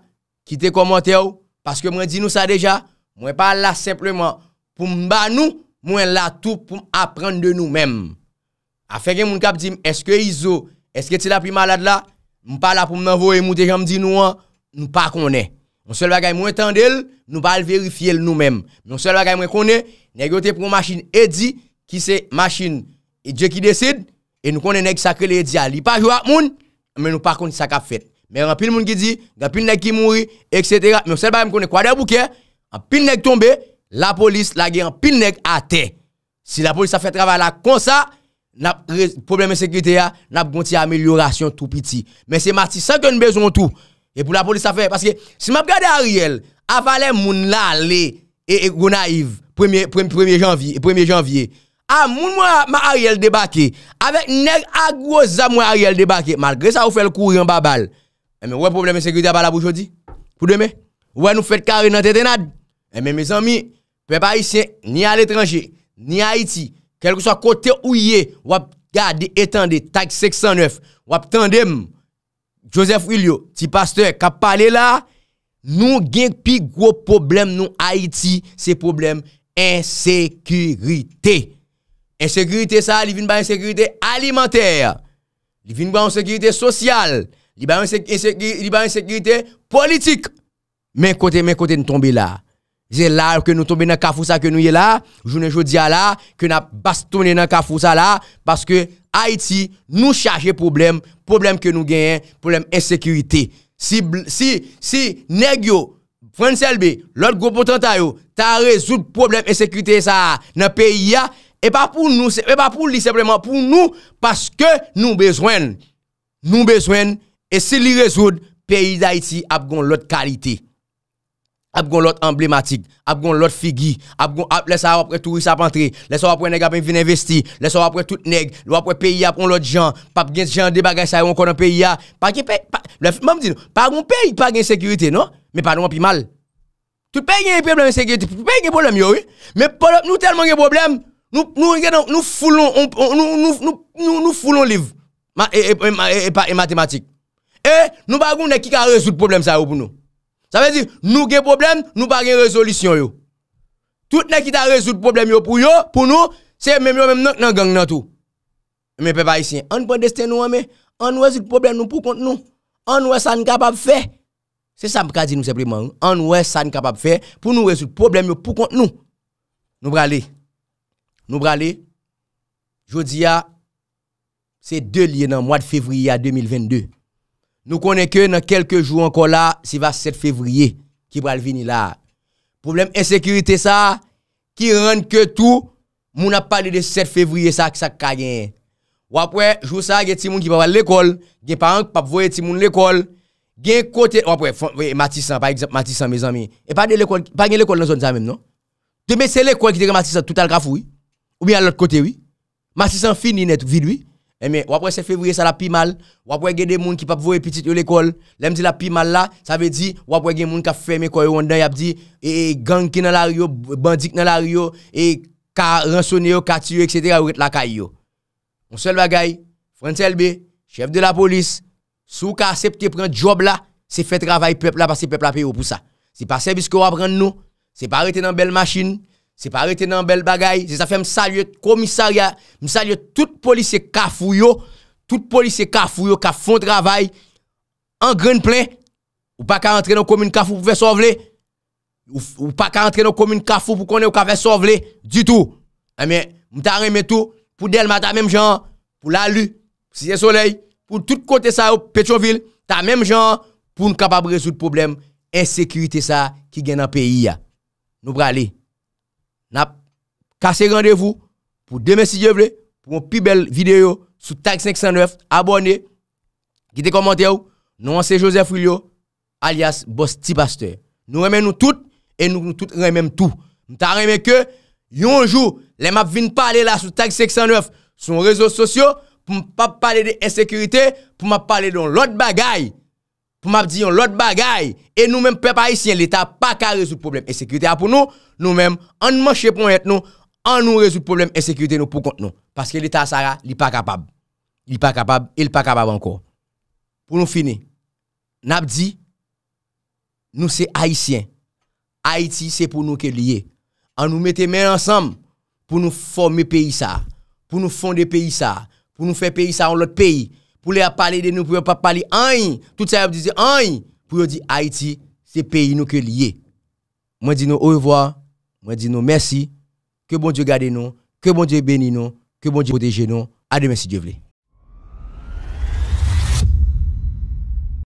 kite komante ou. Paske mwen di nou sa deja, mwen pa la simplement pou mba nou, mwen la tout pou m apren de nou men. Afe gen moun kap di, eske Izo, eske ti la pi malad la? nous pas là pour m'envoyer monter j'aime dit nous nous pas connaît. On seul bagay moi tendel, nous pas vérifier nous-mêmes. Mais on seul bagay moi connaît, négoter pour machine Edi qui c'est machine et Dieu qui décide et nous connaît nèg sacré Edi ali li pas jouer moun, mais nous pas connaît ça qu'a fait. Mais en pile moun qui dit, en pile nèg qui mourit etc. Mais on seul bagay moi connaît quoi des bouquet, en pile nèg tombé, la police la guerre en pile nèg à terre. Si la police a fait travail là comme ça, le problème de sécurité, n'a gonti amélioration tout petit. Mais c'est sans que nous besoin tout. Et pour la police, ça fait. Parce que si je regarde Ariel, des moun la aller et, et qui 1er, 1er janvier, 1er janvier. Ah, moun moi, ma Ariel débarqué. Avec nèg à gros moi Ariel débarqué. Malgré ça, vous fait le courir en balle. Eh, mais ouais, problème de sécurité à la bouche aujourd'hui. Pour demain. Ouais, nous faites carré dans tête eh, Mais mes amis, peuple haïtien, ni à l'étranger, ni à Haïti, Kelkou sa kote ou ye, wap gade etande, tak 609, wap tendem, Joseph Ulyo, ti paste, kap pale la, nou genk pi gro problem nou Haiti, se problem, insekirité. Insekirité sa, li vin ba insekirité alimentère, li vin ba insekirité sosyal, li ba insekirité politik, men kote, men kote nou tombe la. Zè la ou ke nou tombe nan kafousa ke nou ye la, ou jounen joudia la, ke nou bastone nan kafousa la, paske Haiti nou chache problem, problem ke nou genyen, problem ensekuité. Si negyo, franselbe, lot gopotantayo, ta rezoud problem ensekuité sa, nan peyi ya, e pa pou nou, e pa pou li sepleman pou nou, paske nou bezwen. Nou bezwen, e si li rezoud, peyi da Haiti ap gon lot kalite. ap goun lot emblematik, ap goun lot figi, ap goun ap lesa apre touri sapantri, lesa apre neg apen vin investi, lesa apre tout neg, lwa apre peyi apon lot jan, pap gen jan de bagay sa yon konon peyi ya. Pa ki pey? Mwen mwen di nou, pa gen pey, pa gen sekurite, no? Men pa nou api mal. Tout pey gen pey blan sekurite, pey gen bolem yo, men pou lop nou telman gen problem, nou fulon, nou fulon liv, e matematik. E nou bagoun ne ki ka rezout problem sa yo pou nou. Sa ve di nou gen problem, nou pa gen rezolisyon yo. Tout ne ki ta rezout problem yo pou yo, pou nou, se men yo men mnok nan gang nan tou. Men pe pa isyen, an pou deste nou wame, an wèzout problem nou pou kont nou. An wèz sa n kapab fè. Se sa m kazi nou sepleman, an wèz sa n kapab fè pou nou rezout problem yo pou kont nou. Nou brale, nou brale, jodi ya, se de liye nan mwad fevri ya 2022. Nous connaissons que dans quelques jours encore là, c'est va 7 février qui va venir là. Problème insécurité ça qui rend que tout n'a a parlé de 7 février ça ça gagné. Ou après jour ça des gens qui va à l'école, des parents qui pas voir ti moun l'école, des côté après Matissan par exemple Matissan mes amis et pas de l'école pas de l'école dans zone ça même non. Demain c'est l'école qui est Matissan tout à oui. ou bien à l'autre côté oui. Matissan fini net vide oui. Eh mais, ou après c'est février, ça la pi mal. Ou après, il des gens qui peuvent pas petite à l'école. L'aime dit la pi mal là, ça veut dire, ou après, il y a des gens qui ferment quoi, ou y a dit, et e, gang qui dans la rue, bandit dans la rue, et ka rançonné, ka tué, etc. ou la caillou. On seul bagaille, François LB, chef de la police, sous ka de prendre job là, c'est faire travail peuple là, parce que peuple a paye pour ça. C'est pas service que va prendre nous, c'est pas arrêter dans belle machine, se pa rete nan bel bagay, se sa fe msalye komisarya, msalye tout polise kafou yo, tout polise kafou yo, ka fon travay, an gren plen, ou pa ka entre nan komine kafou pou ve sovle, ou pa ka entre nan komine kafou pou konen ou ka ve sovle, di tou, eh mta reme tou, pou del ma ta mem jan, pou la lu, pou siye soley, pou tout kote sa ou Petrovil, ta mem jan, pou nou kapab rezout problem, ensekirite sa, ki gen nan peyi ya, nou prale, Nap kase randevou pou demen si je vle pou moun pi bel videyo sou tag 519 abone, gite komantye ou, nou an se Josef Rilio alias Bosti Pasteur. Nou remen nou tout e nou tout remen tout. Nou ta remen ke yonjou lè m ap vin pale la sou tag 519 sou mou rezo sosyo pou m pa pale de esekurite pou m ap pale don lot bagay. Pou map di yon lot bagay, e nou men pep Haitien l'Etat pa ka rezout problem e sekurite. A pou nou, nou men, an nou manche pou yon et nou, an nou rezout problem e sekurite nou pou kont nou. Paske l'Etat sara, li pa kapab. Li pa kapab, il pa kapab anko. Pou nou fini, nap di, nou se Haitien. Haiti se pou nou ke liye. An nou mette men ansam, pou nou fome peyisa. Pou nou fonde peyisa. Pou nou fe peyisa an lot peyisa. pou le a pali de nou, pou yo pa pali ayin, tout sa yap dizi ayin, pou yo di Haiti, se peyi nou ke liye. Mwen di nou ouivwa, mwen di nou mersi, ke bon diyo gade nou, ke bon diyo beni nou, ke bon diyo poteje nou, ade mersi diyo vle.